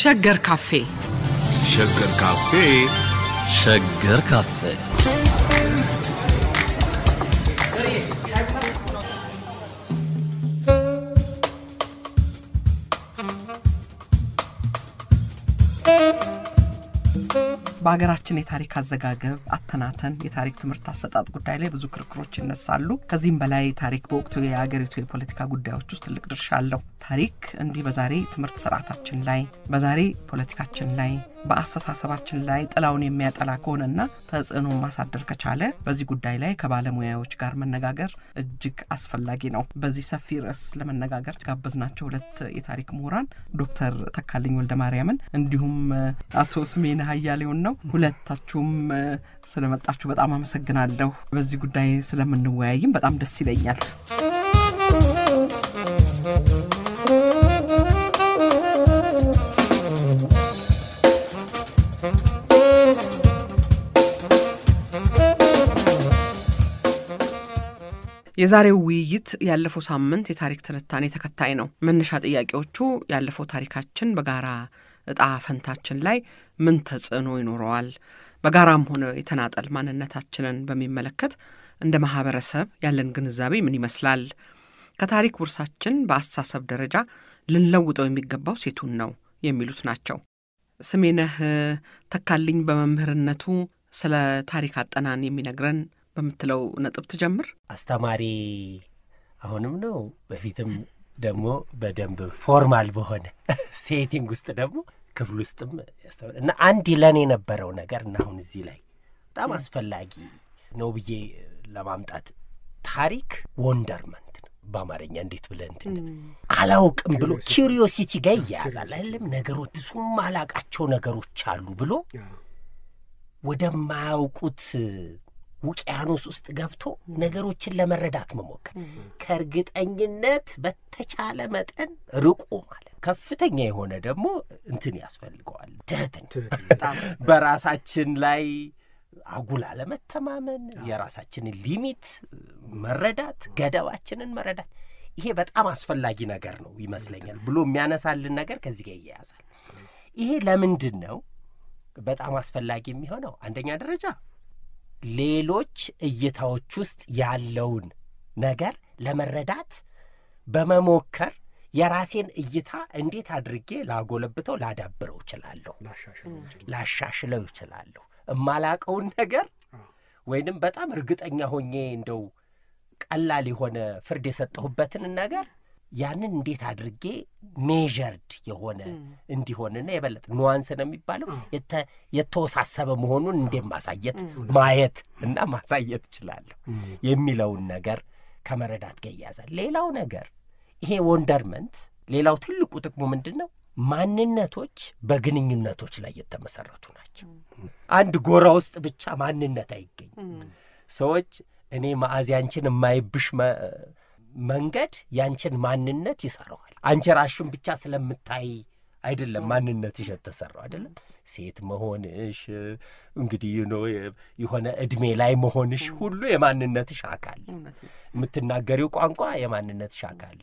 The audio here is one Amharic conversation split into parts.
ሸገር ካፌ ሸገር ካፌ ሸገር ካፌ በሀገራችን የታሪክ አዘጋገብ፣ አተናተን፣ የታሪክ ትምህርት አሰጣጥ ጉዳይ ላይ ብዙ ክርክሮች ይነሳሉ። ከዚህም በላይ ታሪክ በወቅቱ የአገሪቱ የፖለቲካ ጉዳዮች ውስጥ ትልቅ ድርሻ አለው። ታሪክ እንዲህ በዛሬ ትምህርት ስርዓታችን ላይ በዛሬ ፖለቲካችን ላይ በአስተሳሰባችን ላይ ጥላውን የሚያጠላ ከሆነና ተጽዕኖ ማሳደር ከቻለ በዚህ ጉዳይ ላይ ከባለሙያዎች ጋር መነጋገር እጅግ አስፈላጊ ነው። በዚህ ሰፊ ርዕስ ለመነጋገር ጋበዝናቸው ሁለት የታሪክ ምሁራን ዶክተር ተካልኝ ወልደ ማርያምን እንዲሁም አቶ ስሜን ሀያሌውን ነው። ሁለታችሁም ስለመጣችሁ በጣም አመሰግናለሁ። በዚህ ጉዳይ ስለምንወያይም በጣም ደስ ይለኛል። የዛሬው ውይይት ያለፈው ሳምንት የታሪክ ትንታኔ ተከታይ ነው። መነሻ ጥያቄዎቹ ያለፈው ታሪካችን በጋራ እጣ ፈንታችን ላይ ምን ተጽዕኖ ይኖረዋል፣ በጋራም ሆነ የተናጠል ማንነታችንን በሚመለከት እንደ ማህበረሰብ ያለን ግንዛቤ ምን ይመስላል፣ ከታሪክ ውርሳችን በአስተሳሰብ ደረጃ ልንለውጠው የሚገባው ሴቱን ነው የሚሉት ናቸው። ስሜነህ ተካልኝ በመምህርነቱ ስለ ታሪክ አጠናን የሚነግረን በምትለው ነጥብ ትጀምር። አስተማሪ አሁንም ነው በፊትም ደግሞ በደንብ ፎርማል በሆነ ሴቲንግ ውስጥ ደግሞ ክፍል ውስጥም ያስተምር እና አንድ ለን የነበረው ነገር እና አሁን እዚህ ላይ በጣም አስፈላጊ ነው ብዬ ለማምጣት ታሪክ ወንደርመንት ነው በአማርኛ እንዴት ብለህ እንትን አላውቅም ብሎ ኪሪዮሲቲ ጋር ይያያዛል አይደለም? ነገሮች ብዙም አላቃቸው ነገሮች አሉ ብሎ ወደማያውቁት ውቅያኖስ ውስጥ ገብቶ ነገሮችን ለመረዳት መሞከር ከእርግጠኝነት በተቻለ መጠን ርቆ ማለት ከፍተኛ የሆነ ደግሞ እንትን ያስፈልገዋል ትህትን በራሳችን ላይ አጉል አለመተማመን የራሳችንን ሊሚት መረዳት ገደባችንን መረዳት ይሄ በጣም አስፈላጊ ነገር ነው ይመስለኛል ብሎ የሚያነሳልን ነገር ከዚህ ጋር ይያያዛል ይሄ ለምንድን ነው በጣም አስፈላጊ የሚሆነው አንደኛ ደረጃ ሌሎች እይታዎች ውስጥ ያለውን ነገር ለመረዳት በመሞከር የራሴን እይታ እንዴት አድርጌ ላጎለብተው ላዳብረው እችላለሁ፣ ላሻሽለው እችላለሁ። እማላቀውን ነገር ወይንም በጣም እርግጠኛ ሆኜ እንደው ቀላል የሆነ ፍርድ የሰጠሁበትን ነገር ያንን እንዴት አድርጌ ሜዠርድ የሆነ እንዲሆንና የበለጠ ኑዋንስ ነው የሚባለው የተወሳሰበ መሆኑን እንዴት ማሳየት ማየት እና ማሳየት እችላለሁ የሚለውን ነገር ከመረዳት ጋር ይያዛል። ሌላው ነገር ይሄ ወንደርመንት፣ ሌላው ትልቁ ጥቅሙ ምንድን ነው? ማንነቶች በግንኙነቶች ላይ የተመሰረቱ ናቸው። አንድ ጎራ ውስጥ ብቻ ማንነት አይገኝም። ሰዎች እኔ ማእዚያንችን የማይብሽ መንገድ ያንችን ማንነት ይሰራዋል። አንቺ ራሽን ብቻ ስለምታይ አይደለም ማንነትሽ የተሰራው አይደለም። ሴት መሆንሽ እንግዲህ የሆነ እድሜ ላይ መሆንሽ ሁሉ የማንነትሽ አካል፣ የምትናገሪው ቋንቋ የማንነትሽ አካል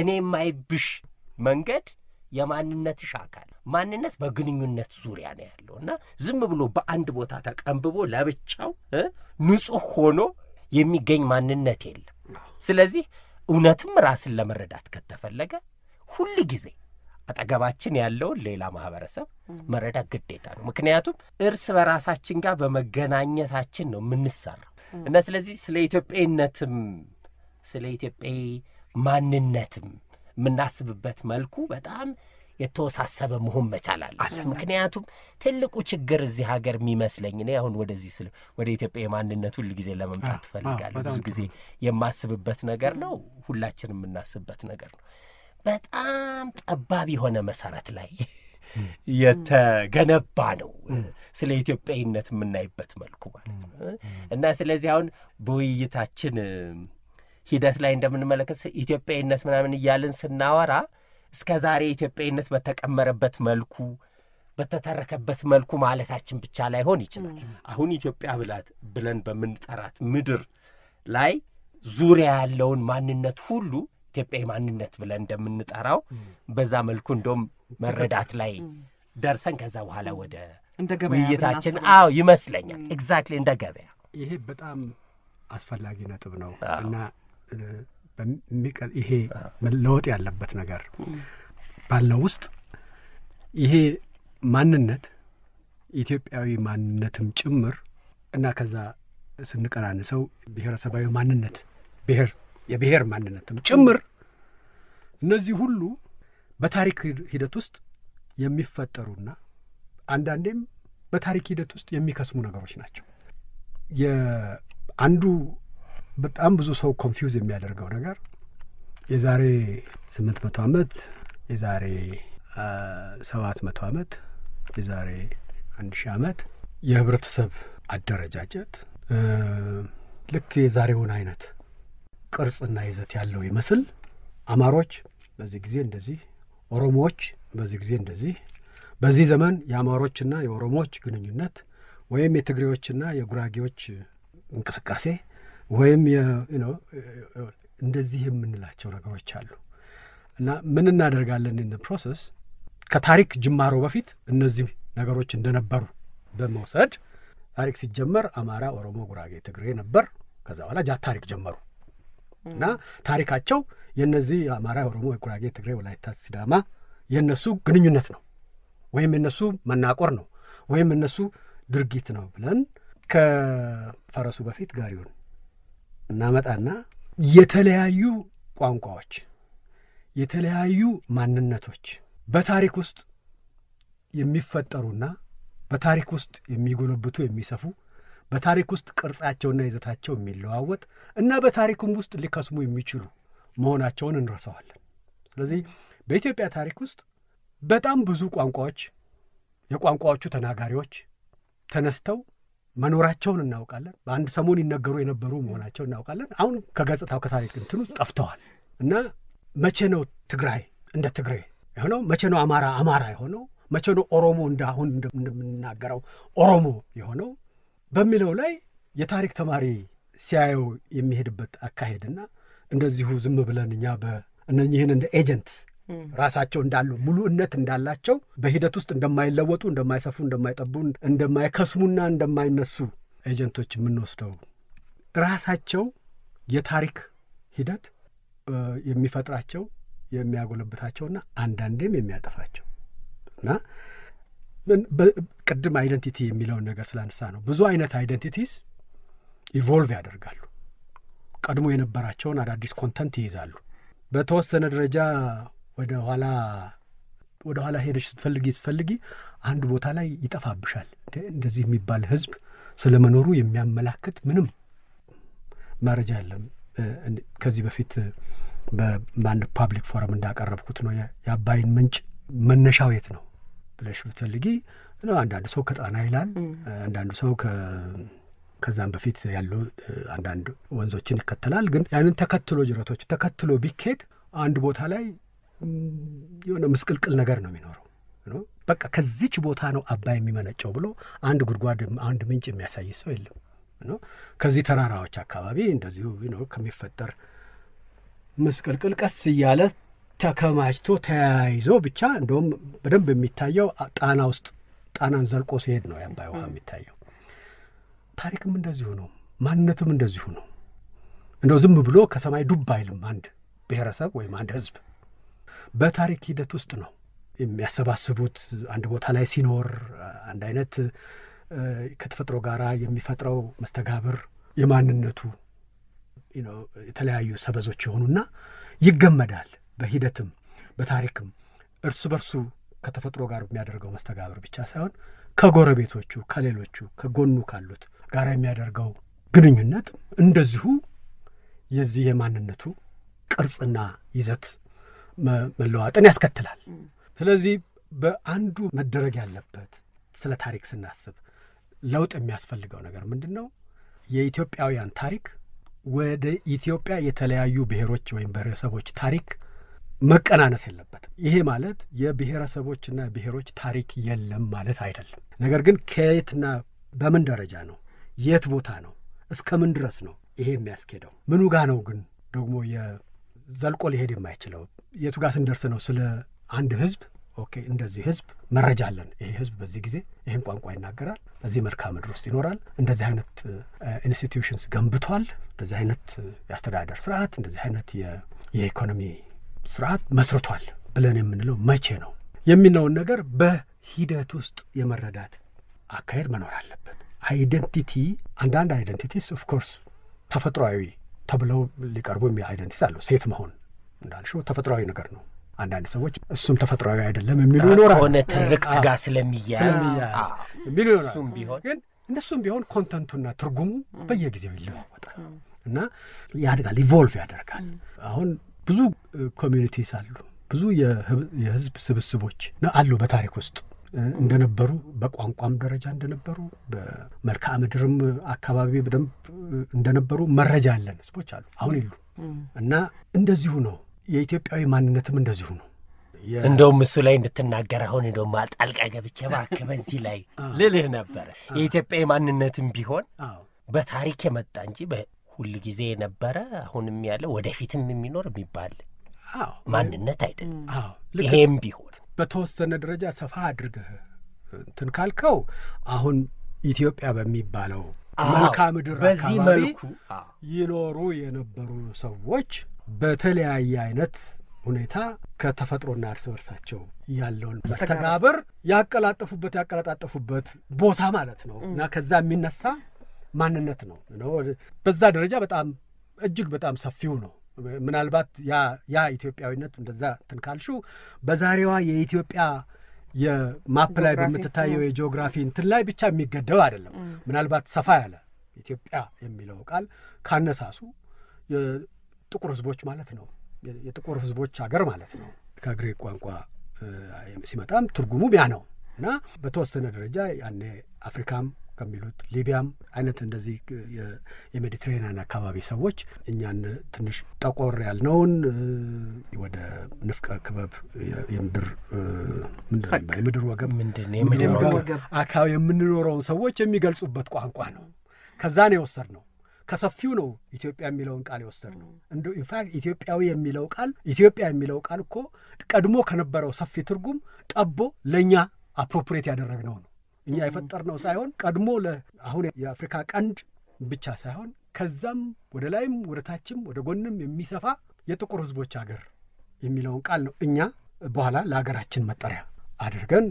እኔ የማይብሽ መንገድ የማንነትሽ አካል። ማንነት በግንኙነት ዙሪያ ነው ያለው እና ዝም ብሎ በአንድ ቦታ ተቀንብቦ ለብቻው ንጹሕ ሆኖ የሚገኝ ማንነት የለም። ስለዚህ እውነትም ራስን ለመረዳት ከተፈለገ ሁል ጊዜ አጠገባችን ያለውን ሌላ ማህበረሰብ መረዳት ግዴታ ነው። ምክንያቱም እርስ በራሳችን ጋር በመገናኘታችን ነው የምንሰራው እና ስለዚህ ስለ ኢትዮጵያዊነትም ስለ ኢትዮጵያዊ ማንነትም የምናስብበት መልኩ በጣም የተወሳሰበ መሆን መቻል አለበት። ምክንያቱም ትልቁ ችግር እዚህ ሀገር የሚመስለኝ እኔ አሁን ወደዚህ ስል ወደ ኢትዮጵያ የማንነት ሁል ጊዜ ለመምጣት ትፈልጋለሁ። ብዙ ጊዜ የማስብበት ነገር ነው፣ ሁላችን የምናስብበት ነገር ነው። በጣም ጠባብ የሆነ መሰረት ላይ የተገነባ ነው ስለ ኢትዮጵያዊነት የምናይበት መልኩ ማለት ነው እና ስለዚህ አሁን በውይይታችን ሂደት ላይ እንደምንመለከት ኢትዮጵያዊነት ምናምን እያልን ስናወራ እስከ ዛሬ ኢትዮጵያዊነት በተቀመረበት መልኩ በተተረከበት መልኩ ማለታችን ብቻ ላይሆን ይችላል። አሁን ኢትዮጵያ ብላት ብለን በምንጠራት ምድር ላይ ዙሪያ ያለውን ማንነት ሁሉ ኢትዮጵያዊ ማንነት ብለን እንደምንጠራው በዛ መልኩ እንደውም መረዳት ላይ ደርሰን ከዛ በኋላ ወደ ውይይታችን አዎ ይመስለኛል ኤግዛክትሊ እንደ ገበያ ይሄ በጣም አስፈላጊ ነጥብ ነው እና ይሄ መለወጥ ያለበት ነገር ባለው ውስጥ ይሄ ማንነት ኢትዮጵያዊ ማንነትም ጭምር እና ከዛ ስንቀናንሰው ብሔረሰባዊ ማንነት ብሔር የብሔር ማንነትም ጭምር እነዚህ ሁሉ በታሪክ ሂደት ውስጥ የሚፈጠሩና አንዳንዴም በታሪክ ሂደት ውስጥ የሚከስሙ ነገሮች ናቸው። የአንዱ በጣም ብዙ ሰው ኮንፊውዝ የሚያደርገው ነገር የዛሬ ስምንት መቶ ዓመት የዛሬ ሰባት መቶ ዓመት የዛሬ አንድ ሺህ ዓመት የህብረተሰብ አደረጃጀት ልክ የዛሬውን አይነት ቅርጽና ይዘት ያለው ይመስል አማሮች በዚህ ጊዜ እንደዚህ፣ ኦሮሞዎች በዚህ ጊዜ እንደዚህ። በዚህ ዘመን የአማሮችና የኦሮሞዎች ግንኙነት ወይም የትግሬዎችና የጉራጌዎች እንቅስቃሴ ወይም እንደዚህ የምንላቸው ነገሮች አሉ እና ምን እናደርጋለን ኢን ፕሮሰስ ከታሪክ ጅማሮ በፊት እነዚህ ነገሮች እንደነበሩ በመውሰድ ታሪክ ሲጀመር አማራ፣ ኦሮሞ፣ ጉራጌ፣ ትግሬ ነበር። ከዛ በኋላ ጃት ታሪክ ጀመሩ እና ታሪካቸው የእነዚህ አማራ፣ ኦሮሞ፣ ጉራጌ፣ ትግሬ፣ ወላይታ፣ ሲዳማ የእነሱ ግንኙነት ነው ወይም የእነሱ መናቆር ነው ወይም እነሱ ድርጊት ነው ብለን ከፈረሱ በፊት ጋሪውን እናመጣና የተለያዩ ቋንቋዎች፣ የተለያዩ ማንነቶች በታሪክ ውስጥ የሚፈጠሩና በታሪክ ውስጥ የሚጎለብቱ የሚሰፉ በታሪክ ውስጥ ቅርጻቸውና ይዘታቸው የሚለዋወጥ እና በታሪኩም ውስጥ ሊከስሙ የሚችሉ መሆናቸውን እንረሳዋለን። ስለዚህ በኢትዮጵያ ታሪክ ውስጥ በጣም ብዙ ቋንቋዎች የቋንቋዎቹ ተናጋሪዎች ተነስተው መኖራቸውን እናውቃለን። በአንድ ሰሞን ይነገሩ የነበሩ መሆናቸው እናውቃለን። አሁን ከገጽታው ከታሪክ እንትኑ ጠፍተዋል እና መቼ ነው ትግራይ እንደ ትግሬ የሆነው? መቼ ነው አማራ አማራ የሆነው? መቼ ነው ኦሮሞ እንደ አሁን እንደምንናገረው ኦሮሞ የሆነው በሚለው ላይ የታሪክ ተማሪ ሲያየው የሚሄድበት አካሄድና እንደዚሁ ዝም ብለን እኛ በእነኝህን እንደ ኤጀንት ራሳቸው እንዳሉ ሙሉእነት እንዳላቸው በሂደት ውስጥ እንደማይለወጡ፣ እንደማይሰፉ፣ እንደማይጠቡ፣ እንደማይከስሙና እንደማይነሱ ኤጀንቶች የምንወስደው ራሳቸው የታሪክ ሂደት የሚፈጥራቸው የሚያጎለብታቸውና አንዳንዴም የሚያጠፋቸው እና ቅድም አይደንቲቲ የሚለውን ነገር ስላነሳ ነው። ብዙ አይነት አይደንቲቲስ ኢቮልቭ ያደርጋሉ። ቀድሞ የነበራቸውን አዳዲስ ኮንተንት ይይዛሉ። በተወሰነ ደረጃ ወደ ኋላ ወደ ኋላ ስትፈልጊ ስትፈልጊ አንድ ቦታ ላይ ይጠፋብሻል። እንደዚህ የሚባል ህዝብ ስለመኖሩ የሚያመላክት ምንም መረጃ የለም። ከዚህ በፊት በአንድ ፓብሊክ ፎረም እንዳቀረብኩት ነው የአባይን ምንጭ መነሻው የት ነው ብለሽ ብትፈልጊ አንዳንድ ሰው ከጣና ይላል። አንዳንዱ ሰው ከዛም በፊት ያሉ አንዳንድ ወንዞችን ይከተላል። ግን ያንን ተከትሎ ጅረቶች ተከትሎ ቢካሄድ አንድ ቦታ ላይ የሆነ ምስቅልቅል ነገር ነው የሚኖረው። በቃ ከዚች ቦታ ነው አባይ የሚመነጨው ብሎ አንድ ጉድጓድ አንድ ምንጭ የሚያሳይ ሰው የለም። ከዚህ ተራራዎች አካባቢ እንደዚሁ ከሚፈጠር ምስቅልቅል ቀስ እያለ ተከማችቶ ተያይዞ ብቻ እንደውም በደንብ የሚታየው ጣና ውስጥ ጣናን ዘልቆ ሲሄድ ነው የአባይ ውሃ የሚታየው። ታሪክም እንደዚሁ ነው። ማንነትም እንደዚሁ ነው። እንደው ዝም ብሎ ከሰማይ ዱብ አይልም አንድ ብሔረሰብ ወይም አንድ ህዝብ? በታሪክ ሂደት ውስጥ ነው የሚያሰባስቡት። አንድ ቦታ ላይ ሲኖር አንድ አይነት ከተፈጥሮ ጋር የሚፈጥረው መስተጋብር የማንነቱ የተለያዩ ሰበዞች የሆኑና ይገመዳል። በሂደትም በታሪክም እርስ በርሱ ከተፈጥሮ ጋር የሚያደርገው መስተጋብር ብቻ ሳይሆን ከጎረቤቶቹ፣ ከሌሎቹ፣ ከጎኑ ካሉት ጋር የሚያደርገው ግንኙነት እንደዚሁ የዚህ የማንነቱ ቅርጽና ይዘት መለዋጥን ያስከትላል። ስለዚህ በአንዱ መደረግ ያለበት ስለ ታሪክ ስናስብ ለውጥ የሚያስፈልገው ነገር ምንድን ነው? የኢትዮጵያውያን ታሪክ ወደ ኢትዮጵያ የተለያዩ ብሔሮች ወይም ብሔረሰቦች ታሪክ መቀናነስ የለበትም። ይሄ ማለት የብሔረሰቦችና ብሔሮች ታሪክ የለም ማለት አይደለም። ነገር ግን ከየትና በምን ደረጃ ነው፣ የት ቦታ ነው፣ እስከ ምን ድረስ ነው ይሄ የሚያስኬደው? ምኑ ጋ ነው ግን ደግሞ ዘልቆ ሊሄድ የማይችለው የቱ ጋር ስንደርስ ነው ስለ አንድ ህዝብ ኦኬ እንደዚህ ህዝብ መረጃ አለን። ይሄ ህዝብ በዚህ ጊዜ ይህን ቋንቋ ይናገራል፣ በዚህ መልክዓ ምድር ውስጥ ይኖራል፣ እንደዚህ አይነት ኢንስቲትዩሽንስ ገንብቷል፣ እንደዚህ አይነት የአስተዳደር ስርዓት፣ እንደዚህ አይነት የኢኮኖሚ ስርዓት መስርቷል ብለን የምንለው መቼ ነው የሚለውን ነገር በሂደት ውስጥ የመረዳት አካሄድ መኖር አለበት። አይደንቲቲ አንዳንድ አይደንቲቲስ ኦፍኮርስ ተፈጥሯዊ ተብለው ሊቀርቡ አይደንቲቲ አለው። ሴት መሆን እንዳልሽው ተፈጥሯዊ ነገር ነው። አንዳንድ ሰዎች እሱም ተፈጥሯዊ አይደለም የሚሉ ይኖራል። ሆነ ትርክት ጋር ስለሚያዝ የሚሉ ይኖራል። ግን እነሱም ቢሆን ኮንተንቱና ትርጉሙ በየጊዜው ይለዋወጣል እና ያድጋል፣ ኢቮልቭ ያደርጋል። አሁን ብዙ ኮሚኒቲስ አሉ፣ ብዙ የህዝብ ስብስቦች አሉ በታሪክ ውስጥ እንደነበሩ በቋንቋም ደረጃ እንደነበሩ በመልክዓ ምድርም አካባቢ በደንብ እንደነበሩ መረጃ አለን። ህዝቦች አሉ። አሁን የሉ እና እንደዚሁ ነው። የኢትዮጵያዊ ማንነትም እንደዚሁ ነው። እንደውም እሱ ላይ እንድትናገር አሁን እንደውም ጣልቃ ገብቼ እባክህ በዚህ ላይ ልልህ ነበረ። የኢትዮጵያዊ ማንነትም ቢሆን በታሪክ የመጣ እንጂ በሁል ጊዜ የነበረ አሁንም ያለ ወደፊትም የሚኖር የሚባል ማንነት አይደለም። ይሄም ቢሆን በተወሰነ ደረጃ ሰፋ አድርገህ እንትን ካልከው አሁን ኢትዮጵያ በሚባለው መልካ ምድር በዚህ መልኩ ይኖሩ የነበሩ ሰዎች በተለያየ አይነት ሁኔታ ከተፈጥሮና እርስ በርሳቸው ያለውን መስተጋብር ያቀላጠፉበት ያቀላጣጠፉበት ቦታ ማለት ነው እና ከዛ የሚነሳ ማንነት ነው። በዛ ደረጃ በጣም እጅግ በጣም ሰፊው ነው ምናልባት ያ ኢትዮጵያዊነት እንደዛ እንትን ካልሽው በዛሬዋ የኢትዮጵያ የማፕ ላይ በምትታየው የጂኦግራፊ እንትን ላይ ብቻ የሚገደብ አይደለም። ምናልባት ሰፋ ያለ ኢትዮጵያ የሚለው ቃል ካነሳሱ የጥቁር ህዝቦች ማለት ነው። የጥቁር ህዝቦች ሀገር ማለት ነው። ከግሪክ ቋንቋ ሲመጣም ትርጉሙም ያ ነው እና በተወሰነ ደረጃ ያኔ አፍሪካም ከሚሉት ሊቢያም አይነት እንደዚህ የሜዲትሬኒያን አካባቢ ሰዎች እኛን ትንሽ ጠቆር ያልነውን ወደ ንፍቀ ክበብ የምድር የምድር ወገብ አካባቢ የምንኖረውን ሰዎች የሚገልጹበት ቋንቋ ነው። ከዛ ነው የወሰድ ነው ከሰፊው ነው ኢትዮጵያ የሚለውን ቃል የወሰድ ነው። እንደ ኢንፋክት ኢትዮጵያዊ የሚለው ቃል ኢትዮጵያ የሚለው ቃል እኮ ቀድሞ ከነበረው ሰፊ ትርጉም ጠቦ ለእኛ አፕሮፕሬት ያደረግነው ነው። እኛ የፈጠርነው ሳይሆን ቀድሞ ለአሁን የአፍሪካ ቀንድ ብቻ ሳይሆን ከዛም ወደ ላይም ወደ ታችም ወደ ጎንም የሚሰፋ የጥቁር ህዝቦች ሀገር የሚለውን ቃል ነው እኛ በኋላ ለሀገራችን መጠሪያ አድርገን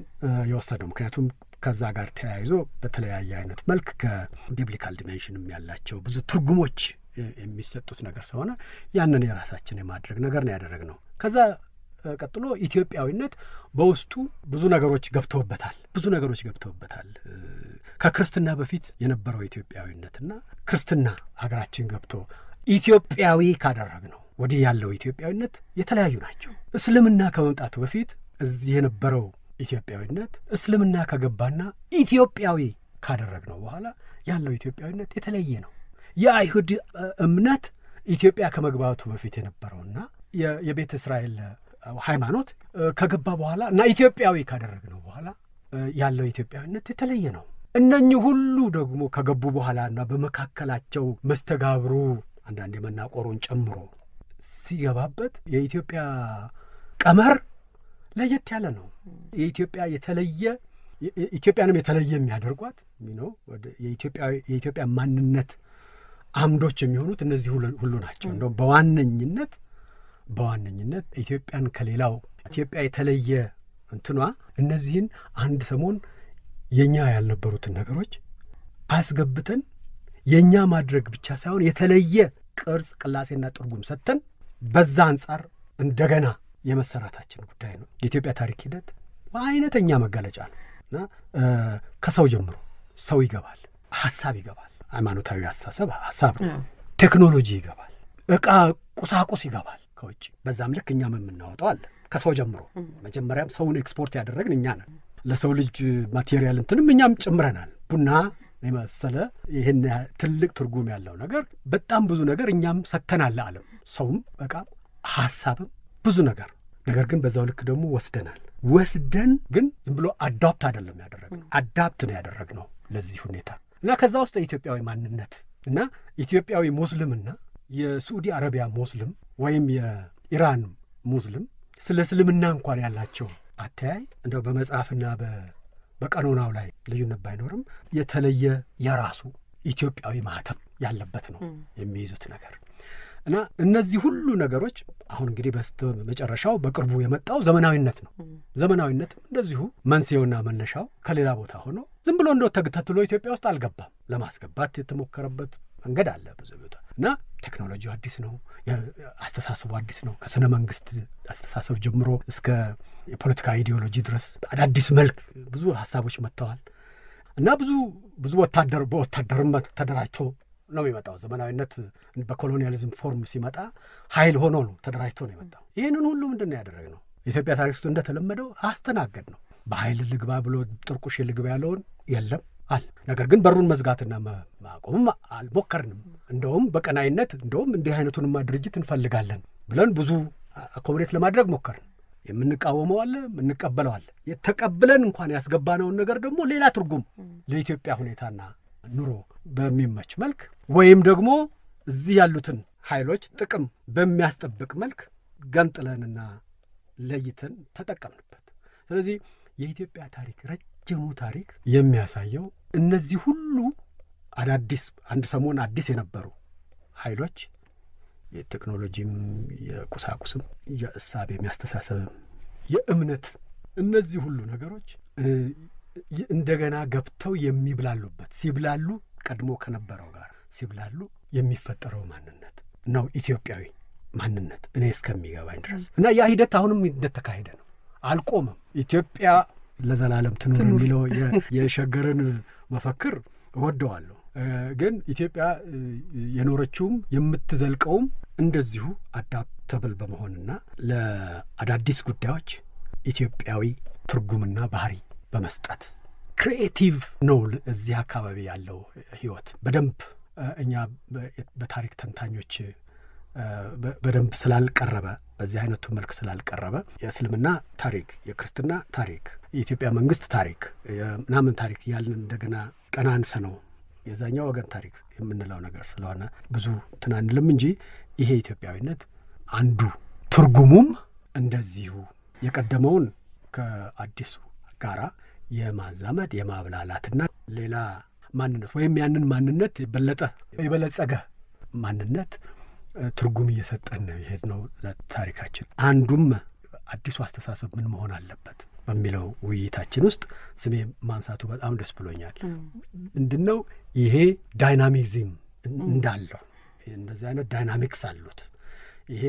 የወሰደው። ምክንያቱም ከዛ ጋር ተያይዞ በተለያየ አይነት መልክ ከቢብሊካል ዲሜንሽንም ያላቸው ብዙ ትርጉሞች የሚሰጡት ነገር ስለሆነ ያንን የራሳችን የማድረግ ነገር ነው ነው። ከዛ ቀጥሎ ኢትዮጵያዊነት በውስጡ ብዙ ነገሮች ገብተውበታል። ብዙ ነገሮች ገብተውበታል። ከክርስትና በፊት የነበረው ኢትዮጵያዊነትና ክርስትና ሀገራችን ገብቶ ኢትዮጵያዊ ካደረግ ነው ወዲህ ያለው ኢትዮጵያዊነት የተለያዩ ናቸው። እስልምና ከመምጣቱ በፊት እዚህ የነበረው ኢትዮጵያዊነት እስልምና ከገባና ኢትዮጵያዊ ካደረግ ነው በኋላ ያለው ኢትዮጵያዊነት የተለየ ነው። የአይሁድ እምነት ኢትዮጵያ ከመግባቱ በፊት የነበረውና የቤተ እስራኤል ሃይማኖት ከገባ በኋላ እና ኢትዮጵያዊ ካደረግነው በኋላ ያለው ኢትዮጵያዊነት የተለየ ነው። እነኚህ ሁሉ ደግሞ ከገቡ በኋላ እና በመካከላቸው መስተጋብሩ አንዳንድ የመናቆሩን ጨምሮ ሲገባበት የኢትዮጵያ ቀመር ለየት ያለ ነው። የኢትዮጵያ የተለየ ኢትዮጵያንም የተለየ የሚያደርጓት ነው። የኢትዮጵያ ማንነት አምዶች የሚሆኑት እነዚህ ሁሉ ናቸው። እንደውም በዋነኝነት በዋነኝነት ኢትዮጵያን ከሌላው ኢትዮጵያ የተለየ እንትኗ እነዚህን አንድ ሰሞን የእኛ ያልነበሩትን ነገሮች አስገብተን የእኛ ማድረግ ብቻ ሳይሆን የተለየ ቅርጽ ቅላሴና ትርጉም ሰጥተን በዛ አንጻር እንደገና የመሰራታችን ጉዳይ ነው። የኢትዮጵያ ታሪክ ሂደት አይነተኛ መገለጫ ነው እና ከሰው ጀምሮ ሰው ይገባል፣ ሀሳብ ይገባል፣ ሃይማኖታዊ አስተሳሰብ ሀሳብ ነው፣ ቴክኖሎጂ ይገባል፣ እቃ ቁሳቁስ ይገባል፣ ከውጭ በዛም ልክ እኛም የምናወጣው አለ። ከሰው ጀምሮ መጀመሪያም ሰውን ኤክስፖርት ያደረግን እኛ ነን። ለሰው ልጅ ማቴሪያል እንትንም እኛም ጨምረናል። ቡና የመሰለ ይህን ትልቅ ትርጉም ያለው ነገር በጣም ብዙ ነገር እኛም ሰጥተናል ለዓለም ሰውም፣ በቃ ሀሳብም ብዙ ነገር ነገር ግን በዛው ልክ ደግሞ ወስደናል። ወስደን ግን ዝም ብሎ አዳፕት አይደለም ያደረግነው፣ አዳፕት ነው ነው ለዚህ ሁኔታ እና ከዛ ውስጥ የኢትዮጵያዊ ማንነት እና ኢትዮጵያዊ ሙስልምና የሱዑዲ አረቢያ ሙስልም። ወይም የኢራን ሙስሊም ስለ እስልምና እንኳን ያላቸው አተያይ እንደው በመጽሐፍና በቀኖናው ላይ ልዩነት ባይኖርም የተለየ የራሱ ኢትዮጵያዊ ማህተም ያለበት ነው የሚይዙት ነገር እና እነዚህ ሁሉ ነገሮች አሁን እንግዲህ በስተ መጨረሻው በቅርቡ የመጣው ዘመናዊነት ነው። ዘመናዊነትም እንደዚሁ መንስኤውና መነሻው ከሌላ ቦታ ሆኖ ዝም ብሎ እንደ ተግተትሎ ኢትዮጵያ ውስጥ አልገባም። ለማስገባት የተሞከረበት መንገድ አለ ብዙ ቦታ እና ቴክኖሎጂው አዲስ ነው። አስተሳሰቡ አዲስ ነው። ከስነ መንግስት አስተሳሰብ ጀምሮ እስከ የፖለቲካ ኢዲዮሎጂ ድረስ አዳዲስ መልክ ብዙ ሀሳቦች መጥተዋል እና ብዙ ብዙ ወታደር በወታደርም ተደራጅቶ ነው የሚመጣው። ዘመናዊነት በኮሎኒያሊዝም ፎርም ሲመጣ ኃይል ሆኖ ነው ተደራጅቶ ነው የመጣው። ይህንን ሁሉ ምንድን ነው ነው የኢትዮጵያ ታሪክ ውስጥ እንደተለመደው አስተናገድ ነው። በኃይል ልግባ ብሎ ጥርቁሽ ልግባ ያለውን የለም አል ነገር ግን በሩን መዝጋትና ማቆምም አልሞከርንም። እንደውም በቀናይነት እንደውም እንዲህ አይነቱንማ ድርጅት እንፈልጋለን ብለን ብዙ አኮሞዴት ለማድረግ ሞከርን። የምንቃወመው አለ፣ የምንቀበለው አለ። የተቀብለን እንኳን ያስገባነውን ነገር ደግሞ ሌላ ትርጉም ለኢትዮጵያ ሁኔታና ኑሮ በሚመች መልክ ወይም ደግሞ እዚህ ያሉትን ኃይሎች ጥቅም በሚያስጠብቅ መልክ ገንጥለንና ለይተን ተጠቀምንበት። ስለዚህ የኢትዮጵያ ታሪክ ረጅሙ ታሪክ የሚያሳየው እነዚህ ሁሉ አዳዲስ አንድ ሰሞን አዲስ የነበሩ ኃይሎች የቴክኖሎጂም፣ የቁሳቁስም፣ የእሳቤም፣ የሚያስተሳሰብም፣ የእምነት እነዚህ ሁሉ ነገሮች እንደገና ገብተው የሚብላሉበት ሲብላሉ ቀድሞ ከነበረው ጋር ሲብላሉ የሚፈጠረው ማንነት ነው ኢትዮጵያዊ ማንነት እኔ እስከሚገባኝ ድረስ እና ያ ሂደት አሁንም እንደተካሄደ ነው፣ አልቆመም። ኢትዮጵያ ለዘላለም ትኑር የሚለው የሸገርን መፈክር እወደዋለሁ። ግን ኢትዮጵያ የኖረችውም የምትዘልቀውም እንደዚሁ አዳፕተብል በመሆንና ለአዳዲስ ጉዳዮች ኢትዮጵያዊ ትርጉምና ባህሪ በመስጠት ክሪኤቲቭ ነው። እዚህ አካባቢ ያለው ህይወት በደንብ እኛ በታሪክ ተንታኞች በደንብ ስላልቀረበ በዚህ አይነቱ መልክ ስላልቀረበ የእስልምና ታሪክ፣ የክርስትና ታሪክ፣ የኢትዮጵያ መንግስት ታሪክ ምናምን ታሪክ ያልን እንደገና ቀናንሰ ነው የዛኛው ወገን ታሪክ የምንለው ነገር ስለሆነ ብዙ ትናንልም እንጂ ይሄ ኢትዮጵያዊነት አንዱ ትርጉሙም እንደዚሁ የቀደመውን ከአዲሱ ጋራ የማዛመድ የማብላላትና ሌላ ማንነት ወይም ያንን ማንነት የበለጠ የበለጸገ ማንነት ትርጉም እየሰጠን ነው ይሄድ ነው ታሪካችን። አንዱም አዲሱ አስተሳሰብ ምን መሆን አለበት በሚለው ውይይታችን ውስጥ ስሜ ማንሳቱ በጣም ደስ ብሎኛል። ምንድን ነው ይሄ ዳይናሚዝም እንዳለው እንደዚህ አይነት ዳይናሚክስ አሉት። ይሄ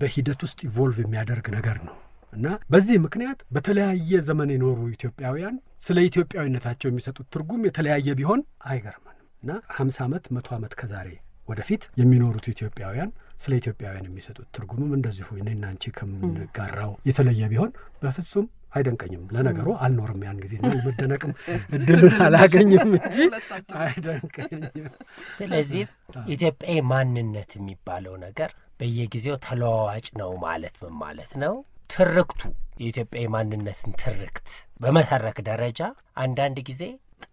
በሂደት ውስጥ ኢቮልቭ የሚያደርግ ነገር ነው እና በዚህ ምክንያት በተለያየ ዘመን የኖሩ ኢትዮጵያውያን ስለ ኢትዮጵያዊነታቸው የሚሰጡት ትርጉም የተለያየ ቢሆን አይገርመንም እና ሀምሳ ዓመት መቶ ዓመት ከዛሬ ወደፊት የሚኖሩት ኢትዮጵያውያን ስለ ኢትዮጵያውያን የሚሰጡት ትርጉምም እንደዚሁ እኔና አንቺ ከምንጋራው የተለየ ቢሆን በፍጹም አይደንቀኝም። ለነገሩ አልኖርም ያን ጊዜ መደነቅም እድሉን አላገኝም እንጂ አይደንቀኝም። ስለዚህ ኢትዮጵያዊ ማንነት የሚባለው ነገር በየጊዜው ተለዋዋጭ ነው ማለት ምን ማለት ነው? ትርክቱ የኢትዮጵያ ማንነትን ትርክት በመተረክ ደረጃ አንዳንድ ጊዜ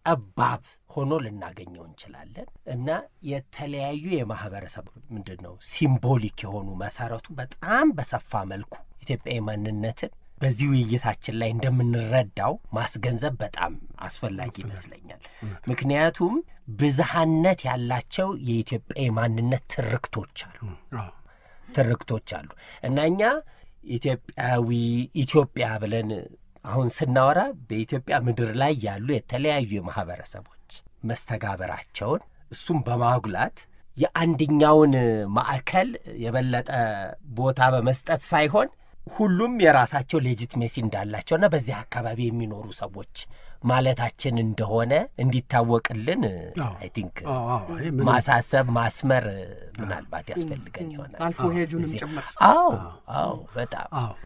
ጠባብ ሆኖ ልናገኘው እንችላለን እና የተለያዩ የማህበረሰብ ምንድን ነው ሲምቦሊክ የሆኑ መሰረቱ በጣም በሰፋ መልኩ ኢትዮጵያዊ ማንነትን በዚህ ውይይታችን ላይ እንደምንረዳው ማስገንዘብ በጣም አስፈላጊ ይመስለኛል። ምክንያቱም ብዝሃነት ያላቸው የኢትዮጵያ ማንነት ትርክቶች አሉ ትርክቶች አሉ እና እኛ ኢትዮጵያዊ ኢትዮጵያ ብለን አሁን ስናወራ በኢትዮጵያ ምድር ላይ ያሉ የተለያዩ የማህበረሰቦች መስተጋበራቸውን እሱም በማጉላት የአንድኛውን ማዕከል የበለጠ ቦታ በመስጠት ሳይሆን ሁሉም የራሳቸው ሌጂትሜሲ እንዳላቸውና በዚህ አካባቢ የሚኖሩ ሰዎች ማለታችን እንደሆነ እንዲታወቅልን አይ ቲንክ ማሳሰብ ማስመር ምናልባት ያስፈልገን ይሆናል። አልፎ ሄጁንም ጭምር። አዎ አዎ፣ በጣም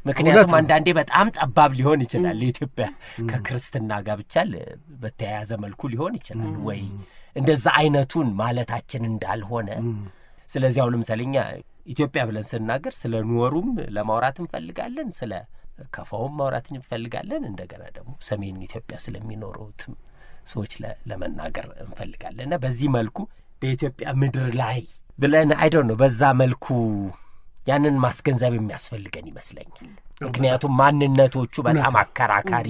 ምክንያቱም አንዳንዴ በጣም ጠባብ ሊሆን ይችላል። ኢትዮጵያ ከክርስትና ጋር ብቻ በተያያዘ መልኩ ሊሆን ይችላል ወይ እንደዛ አይነቱን ማለታችን እንዳልሆነ ስለዚህ አሁን ለምሳሌ እኛ ኢትዮጵያ ብለን ስናገር ስለ ኑወሩም ለማውራት እንፈልጋለን፣ ስለ ከፋውም ማውራት እንፈልጋለን። እንደገና ደግሞ ሰሜን ኢትዮጵያ ስለሚኖሩትም ሰዎች ለመናገር እንፈልጋለን እና በዚህ መልኩ በኢትዮጵያ ምድር ላይ ብለን አይደው ነው በዛ መልኩ ያንን ማስገንዘብ የሚያስፈልገን ይመስለኛል። ምክንያቱም ማንነቶቹ በጣም አከራካሪ፣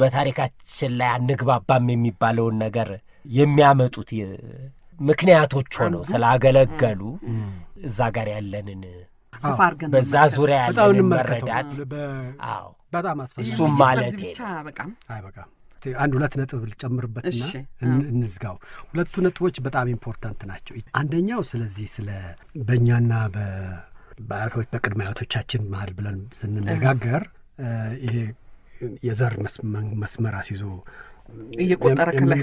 በታሪካችን ላይ አንግባባም የሚባለውን ነገር የሚያመጡት ምክንያቶች ሆነው ስላገለገሉ እዛ ጋር ያለንን በዛ ዙሪያ ያለንን መረዳት በጣም እሱም ማለት አንድ ሁለት ነጥብ ልጨምርበትና እንዝጋው። ሁለቱ ነጥቦች በጣም ኢምፖርታንት ናቸው። አንደኛው ስለዚህ ስለ በእኛና በአያቶች በቅድመ አያቶቻችን መሀል ብለን ስንነጋገር ይሄ የዘር መስመር አስይዞ እየቆጠረ ከላይ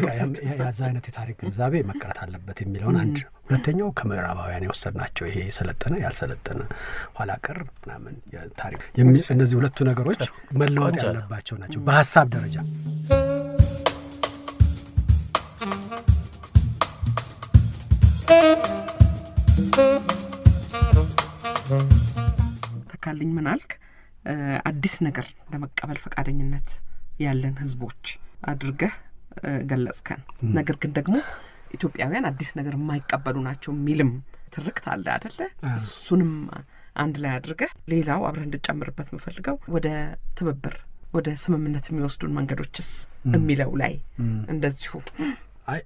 አይነት የታሪክ ግንዛቤ መቀረት አለበት የሚለውን አንድ ነው። ሁለተኛው ከምዕራባውያን ናቸው። ይሄ የሰለጠነ ያልሰለጠነ ኋላ ቀር ምናምን ታሪክ እነዚህ ሁለቱ ነገሮች መለወጥ ያለባቸው ናቸው በሀሳብ ደረጃ። ተካልኝ ምን አልክ? አዲስ ነገር ለመቀበል ፈቃደኝነት ያለን ህዝቦች አድርገህ ገለጽከን። ነገር ግን ደግሞ ኢትዮጵያውያን አዲስ ነገር የማይቀበሉ ናቸው የሚልም ትርክት አለ አደለ? እሱንም አንድ ላይ አድርገህ ሌላው አብረህ እንድጨምርበት የምፈልገው ወደ ትብብር ወደ ስምምነት የሚወስዱን መንገዶችስ የሚለው ላይ እንደዚሁ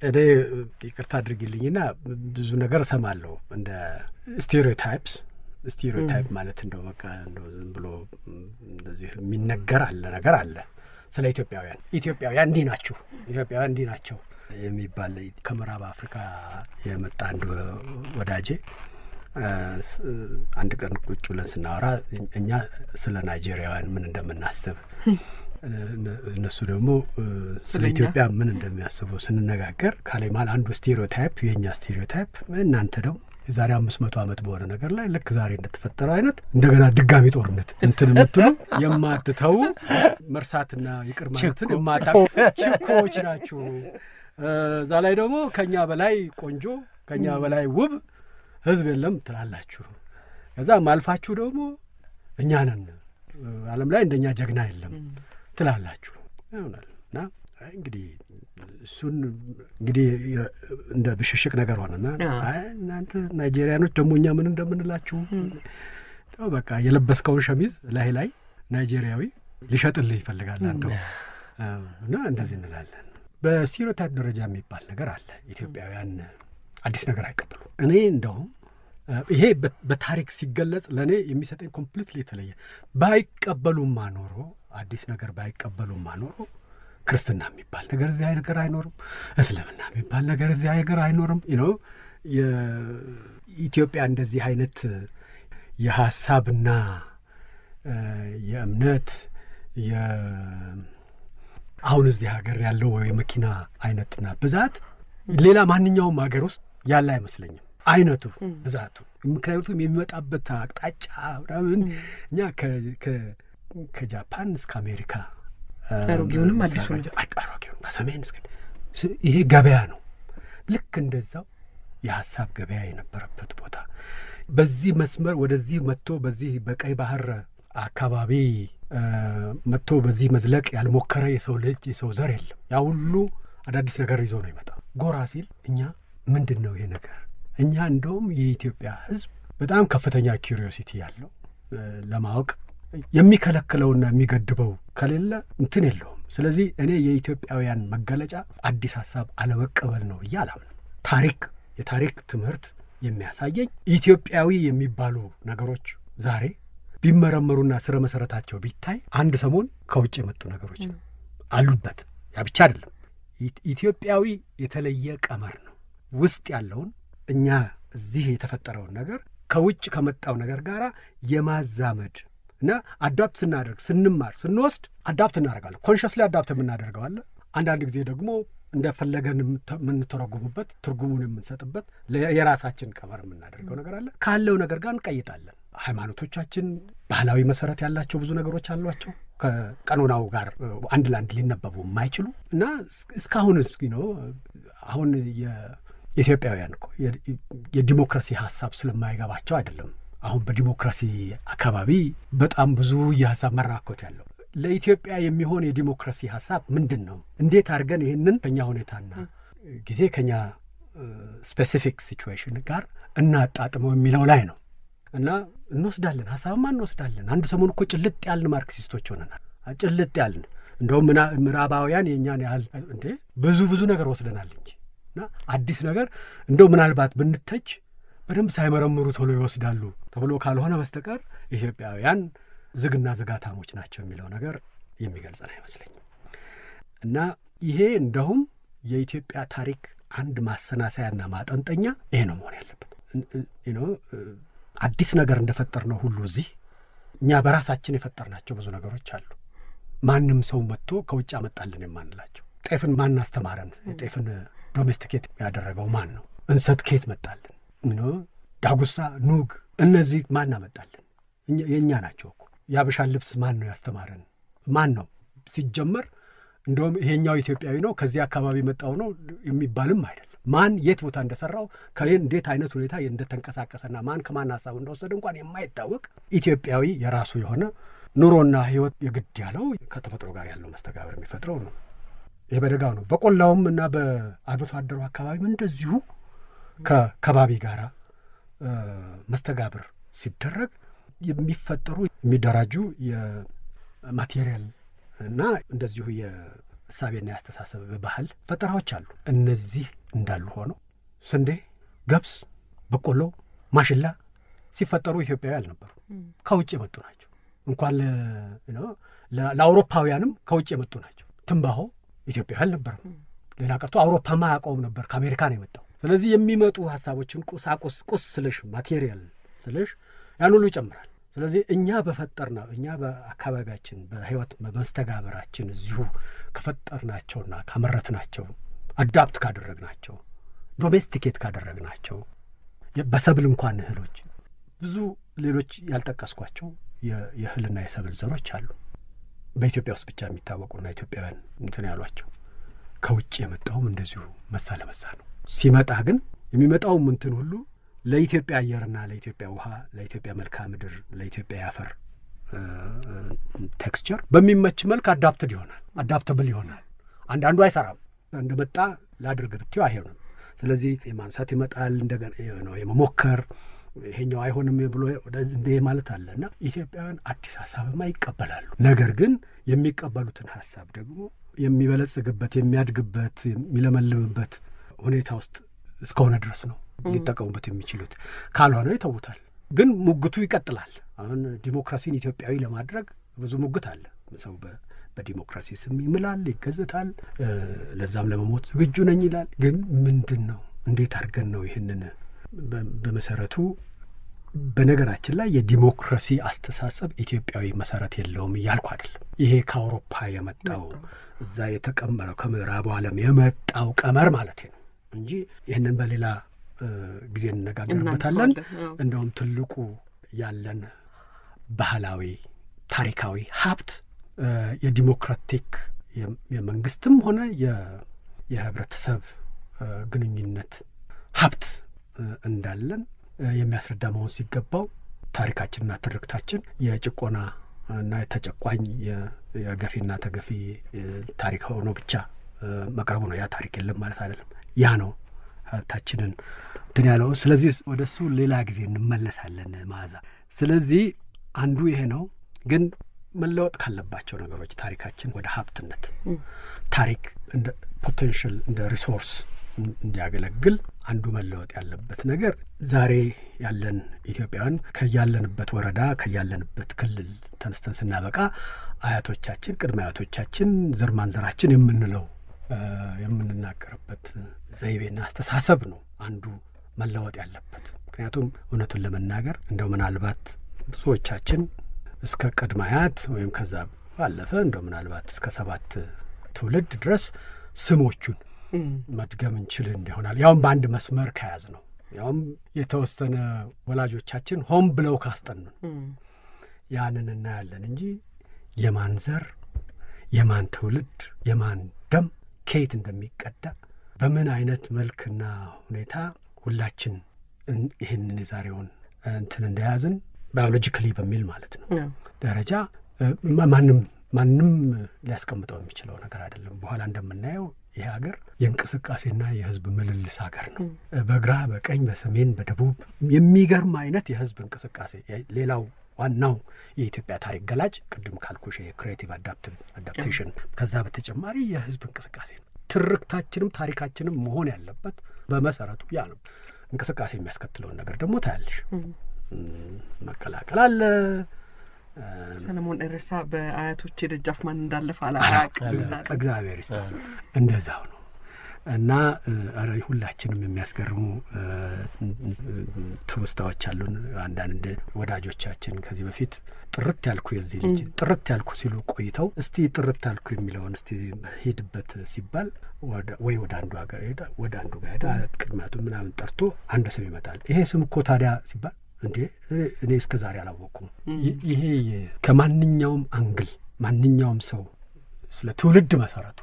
እኔ ይቅርታ አድርግልኝና ብዙ ነገር እሰማለሁ እንደ ስቴሪዮታይፕስ ስቴሪዮታይፕ ማለት እንደው በቃ እንደው ዝም ብሎ እንደዚህ የሚነገር አለ ነገር አለ ስለ ኢትዮጵያውያን ኢትዮጵያውያን እንዲህ ናችሁ፣ ኢትዮጵያውያን እንዲህ ናቸው የሚባል ከምዕራብ አፍሪካ የመጣ አንዱ ወዳጄ አንድ ቀን ቁጭ ብለን ስናወራ እኛ ስለ ናይጄሪያውያን ምን እንደምናስብ እነሱ ደግሞ ስለ ኢትዮጵያ ምን እንደሚያስቡ ስንነጋገር መሀል አንዱ ስቴሪዮታይፕ የእኛ ስቴሪዮታይፕ እናንተ ደግሞ የዛሬ አምስት መቶ ዓመት በሆነ ነገር ላይ ልክ ዛሬ እንደተፈጠረው አይነት እንደገና ድጋሚ ጦርነት እንትን የምትሉ የማትተው መርሳትና ይቅር ማለትን የማታ ችኮዎች ናችሁ። እዛ ላይ ደግሞ ከእኛ በላይ ቆንጆ ከእኛ በላይ ውብ ህዝብ የለም ትላላችሁ። ከዛ ማልፋችሁ ደግሞ እኛ ነን ዓለም ላይ እንደኛ ጀግና የለም ትላላችሁ ይሆናል እና እንግዲህ እሱን እንግዲህ እንደ ብሽሽቅ ነገር ሆነና እናንተ ናይጄሪያኖች ደግሞ እኛ ምን እንደምንላችሁ በቃ የለበስከውን ሸሚዝ ላይ ላይ ናይጄሪያዊ ሊሸጥልህ ይፈልጋል አንተ እና እንደዚህ እንላለን። በስቴሪዮታይፕ ደረጃ የሚባል ነገር አለ። ኢትዮጵያውያን አዲስ ነገር አይቀበሉ። እኔ እንደውም ይሄ በታሪክ ሲገለጽ ለእኔ የሚሰጠኝ ኮምፕሊትሊ የተለየ ባይቀበሉማ ኖሮ አዲስ ነገር ባይቀበሉማ ኖሮ ክርስትና የሚባል ነገር እዚህ ሀገር አይኖርም። እስልምና የሚባል ነገር እዚህ ሀገር አይኖርም። ነው የኢትዮጵያ እንደዚህ አይነት የሀሳብና የእምነት አሁን እዚህ ሀገር ያለው የመኪና አይነትና ብዛት ሌላ ማንኛውም ሀገር ውስጥ ያለ አይመስለኝም። አይነቱ ብዛቱ፣ ምክንያቱም የሚመጣበት አቅጣጫ ምናምን እኛ ከጃፓን እስከ አሜሪካ አሮጌውንም ከሰሜን እስከ ይሄ ገበያ ነው። ልክ እንደዛው የሀሳብ ገበያ የነበረበት ቦታ በዚህ መስመር ወደዚህ መጥቶ በዚህ በቀይ ባህር አካባቢ መጥቶ በዚህ መዝለቅ ያልሞከረ የሰው ልጅ የሰው ዘር የለም። ያ ሁሉ አዳዲስ ነገር ይዞ ነው ይመጣ ጎራ ሲል እኛ ምንድን ነው ይሄ ነገር? እኛ እንደውም የኢትዮጵያ ሕዝብ በጣም ከፍተኛ ኪሪዮሲቲ ያለው ለማወቅ የሚከለክለውና የሚገድበው ከሌለ እንትን የለውም። ስለዚህ እኔ የኢትዮጵያውያን መገለጫ አዲስ ሀሳብ አለመቀበል ነው ብዬ አላምንም። ታሪክ የታሪክ ትምህርት የሚያሳየኝ ኢትዮጵያዊ የሚባሉ ነገሮች ዛሬ ቢመረመሩና ስረ መሰረታቸው ቢታይ አንድ ሰሞን ከውጭ የመጡ ነገሮች አሉበት። ያ ብቻ አይደለም። ኢትዮጵያዊ የተለየ ቀመር ነው። ውስጥ ያለውን እኛ እዚህ የተፈጠረውን ነገር ከውጭ ከመጣው ነገር ጋር የማዛመድ እና አዳፕት ስናደርግ ስንማር ስንወስድ አዳፕት እናደርጋለን። ላይ አዳፕት የምናደርገው አንዳንድ ጊዜ ደግሞ እንደፈለገን የምንተረጉምበት ትርጉሙን የምንሰጥበት የራሳችን ቀመር የምናደርገው ነገር አለ። ካለው ነገር ጋር እንቀይጣለን። ሃይማኖቶቻችን ባህላዊ መሰረት ያላቸው ብዙ ነገሮች አሏቸው ከቀኖናው ጋር አንድ ለአንድ ሊነበቡ የማይችሉ እና እስካሁን ነው አሁን የኢትዮጵያውያን እኮ የዲሞክራሲ ሀሳብ ስለማይገባቸው አይደለም አሁን በዲሞክራሲ አካባቢ በጣም ብዙ የሀሳብ መራኮት ያለው ለኢትዮጵያ የሚሆን የዲሞክራሲ ሀሳብ ምንድን ነው? እንዴት አድርገን ይህንን ከኛ ሁኔታና ጊዜ ከኛ ስፔሲፊክ ሲቹዌሽን ጋር እናጣጥመው የሚለው ላይ ነው እና እንወስዳለን፣ ሀሳብማ እንወስዳለን። አንድ ሰሞን እኮ ጭልጥ ያልን ማርክሲስቶች ሆነናል። ጭልጥ ያልን እንደውም ምዕራባውያን የእኛን ያህል እንዴ ብዙ ብዙ ነገር ወስደናል እንጂ እና አዲስ ነገር እንደው ምናልባት ብንተች በደንብ ሳይመረምሩ ቶሎ ይወስዳሉ ተብሎ ካልሆነ በስተቀር ኢትዮጵያውያን ዝግና ዝጋታሞች ናቸው የሚለው ነገር የሚገልጸን አይመስለኝም። እና ይሄ እንደውም የኢትዮጵያ ታሪክ አንድ ማሰናሰያና ማጠንጠኛ ይሄ ነው መሆን ያለበት። አዲስ ነገር እንደፈጠር ነው ሁሉ እዚህ እኛ በራሳችን የፈጠርናቸው ብዙ ነገሮች አሉ። ማንም ሰው መጥቶ ከውጭ አመጣልን የማንላቸው ጤፍን ማን አስተማረን? ጤፍን ዶሜስቲኬት ያደረገው ማን ነው? እንሰት ኬት መጣልን? ዳጉሳ፣ ኑግ እነዚህ ማን አመጣልን? የእኛ ናቸው እኮ። የአበሻን ልብስ ማን ነው ያስተማረን? ማን ነው ሲጀመር? እንደውም ይሄኛው ኢትዮጵያዊ ነው ከዚህ አካባቢ መጣው ነው የሚባልም አይደለም። ማን የት ቦታ እንደሰራው ከእንዴት አይነት ሁኔታ እንደተንቀሳቀሰና ማን ከማን ሀሳብ እንደወሰደ እንኳን የማይታወቅ ኢትዮጵያዊ የራሱ የሆነ ኑሮና ህይወት የግድ ያለው ከተፈጥሮ ጋር ያለው መስተጋብር የሚፈጥረው ነው። ይህ በደጋው ነው። በቆላውም እና በአርብቶ አደሩ አካባቢም እንደዚሁ ከከባቢ ጋር መስተጋብር ሲደረግ የሚፈጠሩ የሚደራጁ የማቴሪያል እና እንደዚሁ የእሳቤና የአስተሳሰብ ባህል ፈጠራዎች አሉ። እነዚህ እንዳሉ ሆነው ስንዴ፣ ገብስ፣ በቆሎ፣ ማሽላ ሲፈጠሩ ኢትዮጵያዊ አልነበሩ፣ ከውጭ የመጡ ናቸው። እንኳን ለአውሮፓውያንም ከውጭ የመጡ ናቸው። ትንባሆ ኢትዮጵያዊ አልነበረም። ሌላ ቀርቶ አውሮፓማ ያውቀውም ነበር፣ ከአሜሪካ ነው የመጣው። ስለዚህ የሚመጡ ሀሳቦችን ቁሳቁስ ቁስ ስለሽ ማቴሪያል ስለሽ ያን ሁሉ ይጨምራል። ስለዚህ እኛ በፈጠርና እኛ በአካባቢያችን በህይወት በመስተጋበራችን እዚሁ ከፈጠርናቸውና ካመረትናቸው አዳፕት ካደረግናቸው ዶሜስቲኬት ካደረግናቸው በሰብል እንኳን እህሎች ብዙ ሌሎች ያልጠቀስኳቸው የእህልና የሰብል ዘሮች አሉ በኢትዮጵያ ውስጥ ብቻ የሚታወቁና ኢትዮጵያውያን እንትን ያሏቸው ከውጭ የመጣውም እንደዚሁ መሳ ለመሳ ነው። ሲመጣ ግን የሚመጣውም እንትን ሁሉ ለኢትዮጵያ አየርና ለኢትዮጵያ ውሃ፣ ለኢትዮጵያ መልክዓ ምድር፣ ለኢትዮጵያ የአፈር ቴክስቸር በሚመች መልክ አዳፕትድ ይሆናል፣ አዳፕተብል ይሆናል። አንዳንዱ አይሰራም፣ እንደመጣ ላድርግ ብትው አይሆንም። ስለዚህ የማንሳት ይመጣል፣ እንደገና የመሞከር ይሄኛው አይሆንም ብሎ እንደ ማለት አለ እና ኢትዮጵያውያን አዲስ ሀሳብማ ይቀበላሉ። ነገር ግን የሚቀበሉትን ሀሳብ ደግሞ የሚበለጽግበት፣ የሚያድግበት፣ የሚለመልምበት ሁኔታ ውስጥ እስከሆነ ድረስ ነው ሊጠቀሙበት የሚችሉት። ካልሆነ ይተውታል። ግን ሙግቱ ይቀጥላል። አሁን ዲሞክራሲን ኢትዮጵያዊ ለማድረግ ብዙ ሙግት አለ። ሰው በዲሞክራሲ ስም ይምላል፣ ይገዝታል፣ ለዛም ለመሞት ዝግጁ ነኝ ይላል። ግን ምንድን ነው እንዴት አድርገን ነው ይህንን በመሰረቱ በነገራችን ላይ የዲሞክራሲ አስተሳሰብ ኢትዮጵያዊ መሰረት የለውም እያልኩ አይደለም። ይሄ ከአውሮፓ የመጣው እዛ የተቀመረው ከምዕራቡ ዓለም የመጣው ቀመር ማለት ነው። እንጂ ይህንን በሌላ ጊዜ እንነጋገርበታለን። እንደውም ትልቁ ያለን ባህላዊ ታሪካዊ ሀብት የዲሞክራቲክ የመንግስትም ሆነ የህብረተሰብ ግንኙነት ሀብት እንዳለን የሚያስረዳ መሆን ሲገባው ታሪካችንና ትርክታችን የጭቆና እና የተጨቋኝ የገፊና ተገፊ ታሪክ ሆኖ ብቻ መቅረቡ ነው። ያ ታሪክ የለም ማለት አይደለም። ያ ነው ሀብታችንን እንትን ያለው። ስለዚህ ወደ እሱ ሌላ ጊዜ እንመለሳለን። መዓዛ ስለዚህ አንዱ ይሄ ነው። ግን መለወጥ ካለባቸው ነገሮች ታሪካችን ወደ ሀብትነት ታሪክ እንደ ፖቴንሽል እንደ ሪሶርስ እንዲያገለግል አንዱ መለወጥ ያለበት ነገር ዛሬ ያለን ኢትዮጵያውያን ከያለንበት ወረዳ ከያለንበት ክልል ተነስተን ስናበቃ አያቶቻችን፣ ቅድመ አያቶቻችን ዘር የምንለው የምንናገርበት ዘይቤና አስተሳሰብ ነው አንዱ መለወጥ ያለበት። ምክንያቱም እውነቱን ለመናገር እንደው ምናልባት ብዙዎቻችን እስከ ቅድመ አያት ወይም ከዛ ባለፈ እንደው ምናልባት እስከ ሰባት ትውልድ ድረስ ስሞቹን መድገም እንችል እንዲሆናል ያውም በአንድ መስመር ከያዝ ነው ያውም የተወሰነ ወላጆቻችን ሆን ብለው ካስጠኑን ያንን እናያለን እንጂ የማን ዘር የማን ትውልድ የማን ደም ከየት እንደሚቀዳ በምን አይነት መልክና ሁኔታ ሁላችን ይህንን የዛሬውን እንትን እንደያዝን ባዮሎጂካሊ በሚል ማለት ነው ደረጃ ማንም ማንም ሊያስቀምጠው የሚችለው ነገር አይደለም። በኋላ እንደምናየው ይህ ሀገር የእንቅስቃሴና የህዝብ ምልልስ ሀገር ነው። በግራ በቀኝ በሰሜን በደቡብ የሚገርም አይነት የህዝብ እንቅስቃሴ ሌላው ዋናው የኢትዮጵያ ታሪክ ገላጭ ቅድም ካልኩሽ የክሬቲቭ አዳፕቴሽን ከዛ በተጨማሪ የህዝብ እንቅስቃሴ ነው። ትርክታችንም ታሪካችንም መሆን ያለበት በመሰረቱ ያ ነው። እንቅስቃሴ የሚያስከትለውን ነገር ደግሞ ታያለሽ። መቀላቀል አለ። ሰለሞን እረሳ በአያቶች የደጃፍ ማን እንዳለፈ አላቅ እግዚአብሔር ይስጥ እንደዛው ነው። እና ሁላችንም የሚያስገርሙ ትውስታዎች አሉን። አንዳንድ ወዳጆቻችን ከዚህ በፊት ጥርት ያልኩ የዚህ ልጅ ጥርት ያልኩ ሲሉ ቆይተው እስቲ ጥርት ያልኩ የሚለውን እስቲ ሄድበት ሲባል ወይ ወደ አንዱ ሀገር ሄዳ ወደ አንዱ ጋር ሄዳ ቅድሚያቱ ምናምን ጠርቶ አንድ ሰው ይመጣል። ይሄ ስም እኮ ታዲያ ሲባል እንዴ እኔ እስከ ዛሬ አላወቅኩም። ይሄ ከማንኛውም አንግል ማንኛውም ሰው ስለ ትውልድ መሰረቱ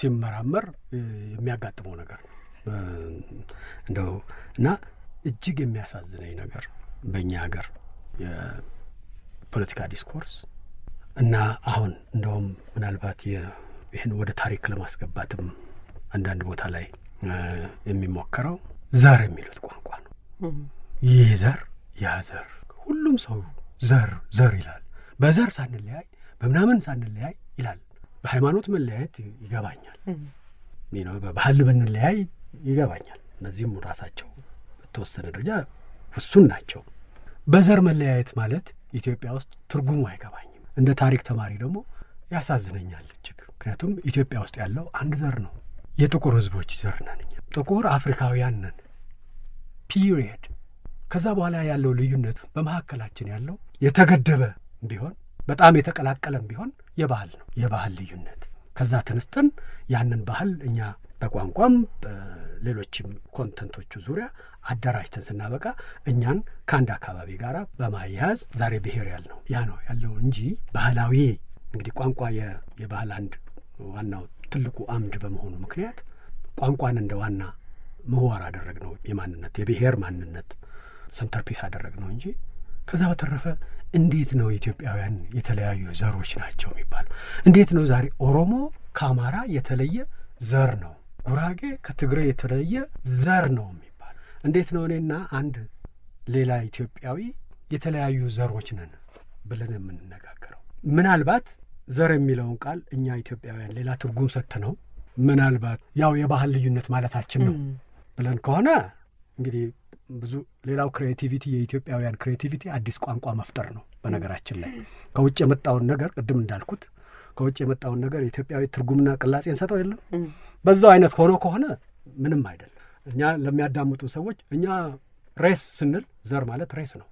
ሲመራመር የሚያጋጥመው ነገር ነው እንደው እና እጅግ የሚያሳዝነኝ ነገር በእኛ ሀገር የፖለቲካ ዲስኮርስ እና አሁን እንደውም ምናልባት ይህን ወደ ታሪክ ለማስገባትም አንዳንድ ቦታ ላይ የሚሞከረው ዘር የሚሉት ቋንቋ ነው። ይህ ዘር ያ ዘር ሁሉም ሰው ዘር ዘር ይላል። በዘር ሳንለያይ በምናምን ሳንለያይ ይላል። በሃይማኖት መለያየት ይገባኛል፣ ነው በባህል ብንለያይ ይገባኛል። እነዚህም ራሳቸው በተወሰነ ደረጃ ውሱን ናቸው። በዘር መለያየት ማለት ኢትዮጵያ ውስጥ ትርጉሙ አይገባኝም። እንደ ታሪክ ተማሪ ደግሞ ያሳዝነኛል እጅግ። ምክንያቱም ኢትዮጵያ ውስጥ ያለው አንድ ዘር ነው፣ የጥቁር ህዝቦች ዘር ነን። ጥቁር አፍሪካውያን ነን ፒሪየድ። ከዛ በኋላ ያለው ልዩነት በመካከላችን ያለው የተገደበ ቢሆን በጣም የተቀላቀለም ቢሆን የባህል ነው የባህል ልዩነት። ከዛ ተነስተን ያንን ባህል እኛ በቋንቋም በሌሎችም ኮንተንቶቹ ዙሪያ አደራጅተን ስናበቃ እኛን ከአንድ አካባቢ ጋር በማያያዝ ዛሬ ብሔር ነው ያ ነው ያለው እንጂ ባህላዊ እንግዲህ ቋንቋ የባህል አንድ ዋናው ትልቁ አምድ በመሆኑ ምክንያት ቋንቋን እንደ ዋና ምህዋር ነው የማንነት የብሔር ማንነት ሰንተርፒስ ነው እንጂ ከዛ በተረፈ እንዴት ነው ኢትዮጵያውያን የተለያዩ ዘሮች ናቸው የሚባለው? እንዴት ነው ዛሬ ኦሮሞ ከአማራ የተለየ ዘር ነው፣ ጉራጌ ከትግሬ የተለየ ዘር ነው የሚባለው? እንዴት ነው እኔና አንድ ሌላ ኢትዮጵያዊ የተለያዩ ዘሮች ነን ብለን የምንነጋገረው? ምናልባት ዘር የሚለውን ቃል እኛ ኢትዮጵያውያን ሌላ ትርጉም ሰጥ ነው ምናልባት ያው የባህል ልዩነት ማለታችን ነው ብለን ከሆነ እንግዲህ ብዙ ሌላው ክሬቲቪቲ የኢትዮጵያውያን ክሬቲቪቲ አዲስ ቋንቋ መፍጠር ነው። በነገራችን ላይ ከውጭ የመጣውን ነገር ቅድም እንዳልኩት ከውጭ የመጣውን ነገር የኢትዮጵያዊ ትርጉምና ቅላጼ እንሰጠው የለም በዛው አይነት ሆኖ ከሆነ ምንም አይደለም። እኛ ለሚያዳምጡ ሰዎች እኛ ሬስ ስንል ዘር ማለት ሬስ ነው።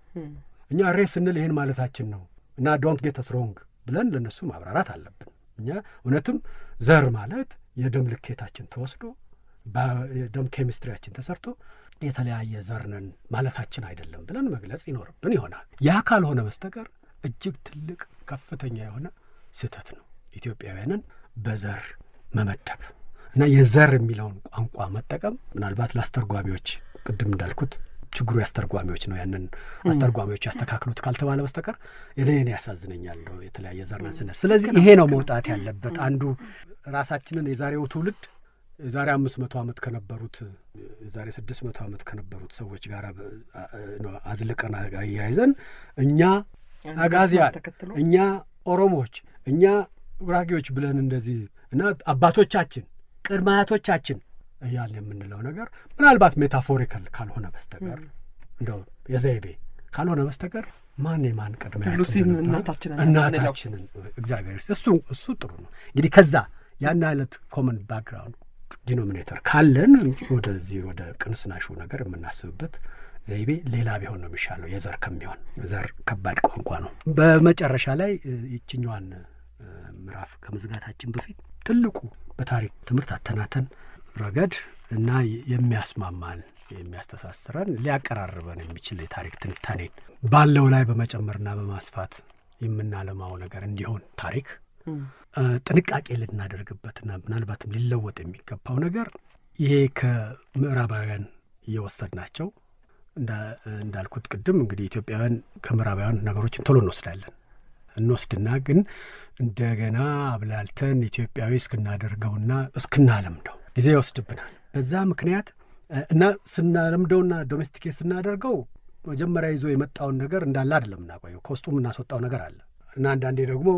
እኛ ሬስ ስንል ይህን ማለታችን ነው እና ዶንት ጌት አስ ሮንግ ብለን ለእነሱ ማብራራት አለብን። እኛ እውነትም ዘር ማለት የደም ልኬታችን ተወስዶ በደም ኬሚስትሪያችን ተሰርቶ የተለያየ ዘርነን ማለታችን አይደለም ብለን መግለጽ ይኖርብን ይሆናል። ያ ካልሆነ በስተቀር እጅግ ትልቅ ከፍተኛ የሆነ ስህተት ነው ኢትዮጵያውያንን በዘር መመደብ እና የዘር የሚለውን ቋንቋ መጠቀም ምናልባት ለአስተርጓሚዎች ቅድም እንዳልኩት ችግሩ የአስተርጓሚዎች ነው። ያንን አስተርጓሚዎች ያስተካክሉት ካልተባለ በስተቀር እኔን ያሳዝነኛል የተለያየ ዘር ነን ስንል። ስለዚህ ይሄ ነው መውጣት ያለበት አንዱ ራሳችንን የዛሬው ትውልድ የዛሬ አምስት መቶ ዓመት ከነበሩት ዛሬ ስድስት መቶ ዓመት ከነበሩት ሰዎች ጋር አዝልቀን አያይዘን እኛ አጋዚያ እኛ ኦሮሞዎች እኛ ጉራጌዎች ብለን እንደዚህ እና አባቶቻችን ቅድመ አያቶቻችን እያለ የምንለው ነገር ምናልባት ሜታፎሪካል ካልሆነ በስተቀር እንደው የዘይቤ ካልሆነ በስተቀር ማን የማን ቅድመ እናታችንን እግዚአብሔር እሱ እሱ ጥሩ ነው እንግዲህ ከዛ ያን አይነት ኮመን ባክግራውንድ ዲኖሚኔተር ካለን ወደዚህ ወደ ቅንስናሹ ነገር የምናስብበት ዘይቤ ሌላ ቢሆን ነው የሚሻለው፣ የዘር ከሚሆን ዘር ከባድ ቋንቋ ነው። በመጨረሻ ላይ ይችኛዋን ምዕራፍ ከመዝጋታችን በፊት ትልቁ በታሪክ ትምህርት አተናተን ረገድ እና የሚያስማማን የሚያስተሳስረን ሊያቀራርበን የሚችል የታሪክ ትንታኔን ባለው ላይ በመጨመርና በማስፋት የምናለማው ነገር እንዲሆን ታሪክ ጥንቃቄ ልናደርግበትና ምናልባትም ሊለወጥ የሚገባው ነገር ይሄ ከምዕራባውያን ናቸው። እንዳልኩት ቅድም እንግዲህ ኢትዮጵያውያን ከምዕራባውያን ነገሮችን ቶሎ እንወስዳለን እንወስድና ግን እንደገና አብላልተን ኢትዮጵያዊ እስክናደርገውና እስክናለምደው ጊዜ ይወስድብናል። በዛ ምክንያት እና ስናለምደውና ዶሜስቲኬ ስናደርገው መጀመሪያ ይዞ የመጣውን ነገር እንዳለ አይደለም እናቆየው፣ ከውስጡ የምናስወጣው ነገር አለ። እና አንዳንዴ ደግሞ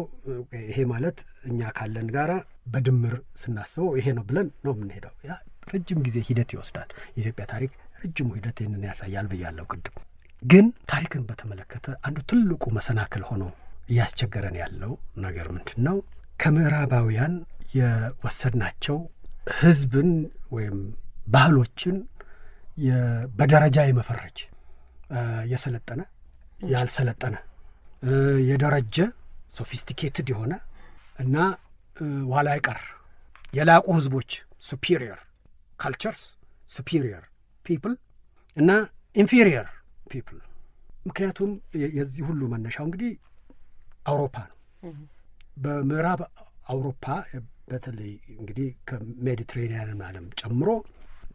ይሄ ማለት እኛ ካለን ጋራ በድምር ስናስበው ይሄ ነው ብለን ነው የምንሄደው። ያ ረጅም ጊዜ ሂደት ይወስዳል። የኢትዮጵያ ታሪክ ረጅሙ ሂደት ይህንን ያሳያል ብያለው ቅድም። ግን ታሪክን በተመለከተ አንዱ ትልቁ መሰናክል ሆኖ እያስቸገረን ያለው ነገር ምንድን ነው? ከምዕራባውያን የወሰድናቸው ህዝብን ወይም ባህሎችን በደረጃ የመፈረጅ የሰለጠነ ያልሰለጠነ የደረጀ ሶፊስቲኬትድ የሆነ እና ኋላ ይቀር የላቁ ህዝቦች ሱፒሪየር ካልቸርስ ሱፒሪየር ፒፕል እና ኢንፌሪየር ፒፕል። ምክንያቱም የዚህ ሁሉ መነሻው እንግዲህ አውሮፓ ነው። በምዕራብ አውሮፓ በተለይ እንግዲህ ከሜዲትሬኒያን ዓለም ጨምሮ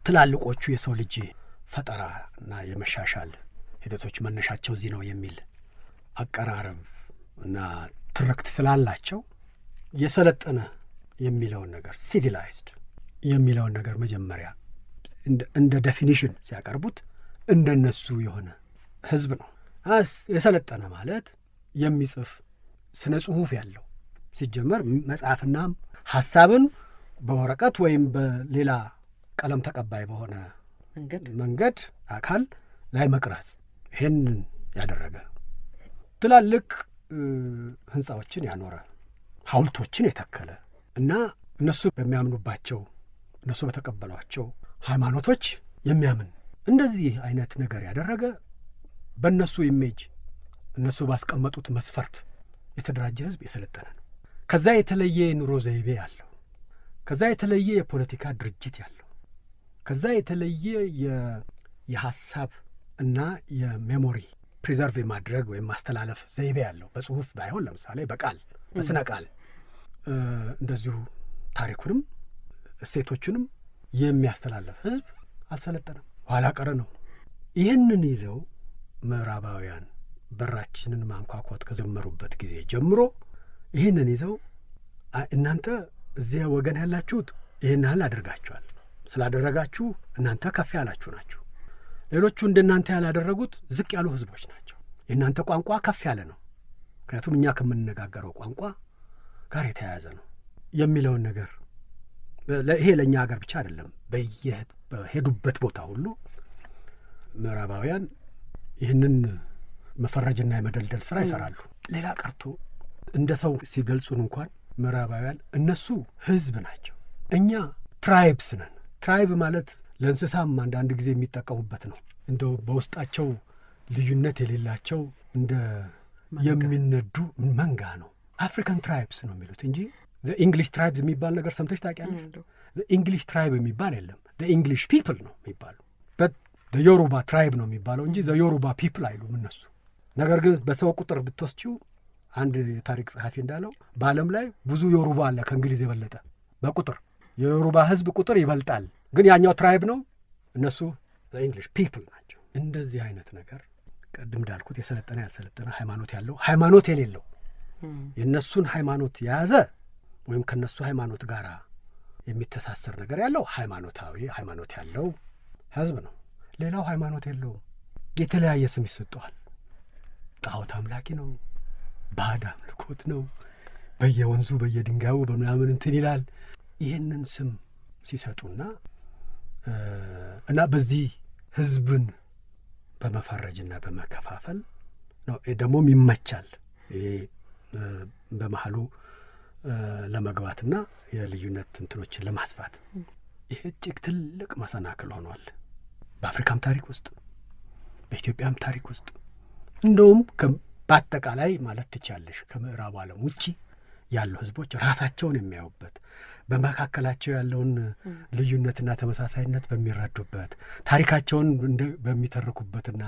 ትላልቆቹ የሰው ልጅ ፈጠራና የመሻሻል ሂደቶች መነሻቸው እዚህ ነው የሚል አቀራረብ እና ትርክት ስላላቸው የሰለጠነ የሚለውን ነገር ሲቪላይዝድ የሚለውን ነገር መጀመሪያ እንደ ዴፊኒሽን ሲያቀርቡት እንደነሱ የሆነ ህዝብ ነው። የሰለጠነ ማለት የሚጽፍ ስነ ጽሁፍ ያለው ሲጀመር መጽሐፍና ሀሳብን በወረቀት ወይም በሌላ ቀለም ተቀባይ በሆነ መንገድ አካል ላይ መቅረጽ ይሄንን ያደረገ ትላልቅ ህንፃዎችን ያኖረ ሀውልቶችን የተከለ እና እነሱ በሚያምኑባቸው እነሱ በተቀበሏቸው ሃይማኖቶች የሚያምን እንደዚህ አይነት ነገር ያደረገ በእነሱ ኢሜጅ እነሱ ባስቀመጡት መስፈርት የተደራጀ ህዝብ የሰለጠነ ነው። ከዛ የተለየ የኑሮ ዘይቤ ያለው፣ ከዛ የተለየ የፖለቲካ ድርጅት ያለው፣ ከዛ የተለየ የሀሳብ እና የሜሞሪ ፕሪዘርቭ የማድረግ ወይም ማስተላለፍ ዘይቤ ያለው በጽሁፍ ባይሆን ለምሳሌ በቃል በስነ ቃል እንደዚሁ ታሪኩንም እሴቶቹንም የሚያስተላልፍ ህዝብ አልሰለጠነም፣ ኋላ ቀረ ነው። ይህንን ይዘው ምዕራባውያን በራችንን ማንኳኳት ከጀመሩበት ጊዜ ጀምሮ ይህንን ይዘው እናንተ እዚያ ወገን ያላችሁት ይህን ያህል አድርጋችኋል፣ ስላደረጋችሁ እናንተ ከፍ ያላችሁ ናችሁ ሌሎቹ እንደናንተ ያላደረጉት ዝቅ ያሉ ህዝቦች ናቸው። የእናንተ ቋንቋ ከፍ ያለ ነው፣ ምክንያቱም እኛ ከምንነጋገረው ቋንቋ ጋር የተያያዘ ነው የሚለውን ነገር ይሄ ለእኛ ሀገር ብቻ አይደለም፣ በሄዱበት ቦታ ሁሉ ምዕራባውያን ይህንን መፈረጅና የመደልደል ስራ ይሰራሉ። ሌላ ቀርቶ እንደ ሰው ሲገልጹን እንኳን ምዕራባውያን እነሱ ህዝብ ናቸው፣ እኛ ትራይብስ ነን። ትራይብ ማለት ለእንስሳም አንዳንድ ጊዜ የሚጠቀሙበት ነው። እንደ በውስጣቸው ልዩነት የሌላቸው እንደ የሚነዱ መንጋ ነው። አፍሪካን ትራይብስ ነው የሚሉት እንጂ ኢንግሊሽ ትራይብስ የሚባል ነገር ሰምተች ታውቂያለሽ? ኢንግሊሽ ትራይብ የሚባል የለም። ኢንግሊሽ ፒፕል ነው የሚባሉ የዮሩባ ትራይብ ነው የሚባለው እንጂ ዘዮሩባ ፒፕል አይሉም እነሱ። ነገር ግን በሰው ቁጥር ብትወስችው አንድ የታሪክ ጸሐፊ እንዳለው በዓለም ላይ ብዙ ዮሩባ አለ ከእንግሊዝ የበለጠ በቁጥር የዮሩባ ህዝብ ቁጥር ይበልጣል ግን ያኛው ትራይብ ነው፣ እነሱ እንግሊሽ ፒፕል ናቸው። እንደዚህ አይነት ነገር ቅድም እንዳልኩት የሰለጠነ ያልሰለጠነ ሃይማኖት ያለው ሃይማኖት የሌለው የእነሱን ሃይማኖት የያዘ ወይም ከእነሱ ሃይማኖት ጋር የሚተሳሰር ነገር ያለው ሃይማኖታዊ ሃይማኖት ያለው ህዝብ ነው። ሌላው ሃይማኖት የለውም። የተለያየ ስም ይሰጠዋል። ጣዖት አምላኪ ነው፣ ባዕድ አምልኮት ነው፣ በየወንዙ በየድንጋዩ በምናምን እንትን ይላል። ይህንን ስም ሲሰጡና እና በዚህ ህዝብን በመፈረጅና በመከፋፈል ነው ደግሞም ይመቻል ይሄ በመሀሉ ለመግባትና የልዩነት እንትኖችን ለማስፋት ይሄ እጅግ ትልቅ መሰናክል ሆኗል። በአፍሪካም ታሪክ ውስጥ በኢትዮጵያም ታሪክ ውስጥ እንደውም በአጠቃላይ ማለት ትቻለሽ ከምዕራቡ ዓለም ውጪ ያሉ ህዝቦች ራሳቸውን የሚያዩበት በመካከላቸው ያለውን ልዩነትና ተመሳሳይነት በሚረዱበት ታሪካቸውን በሚተርኩበትና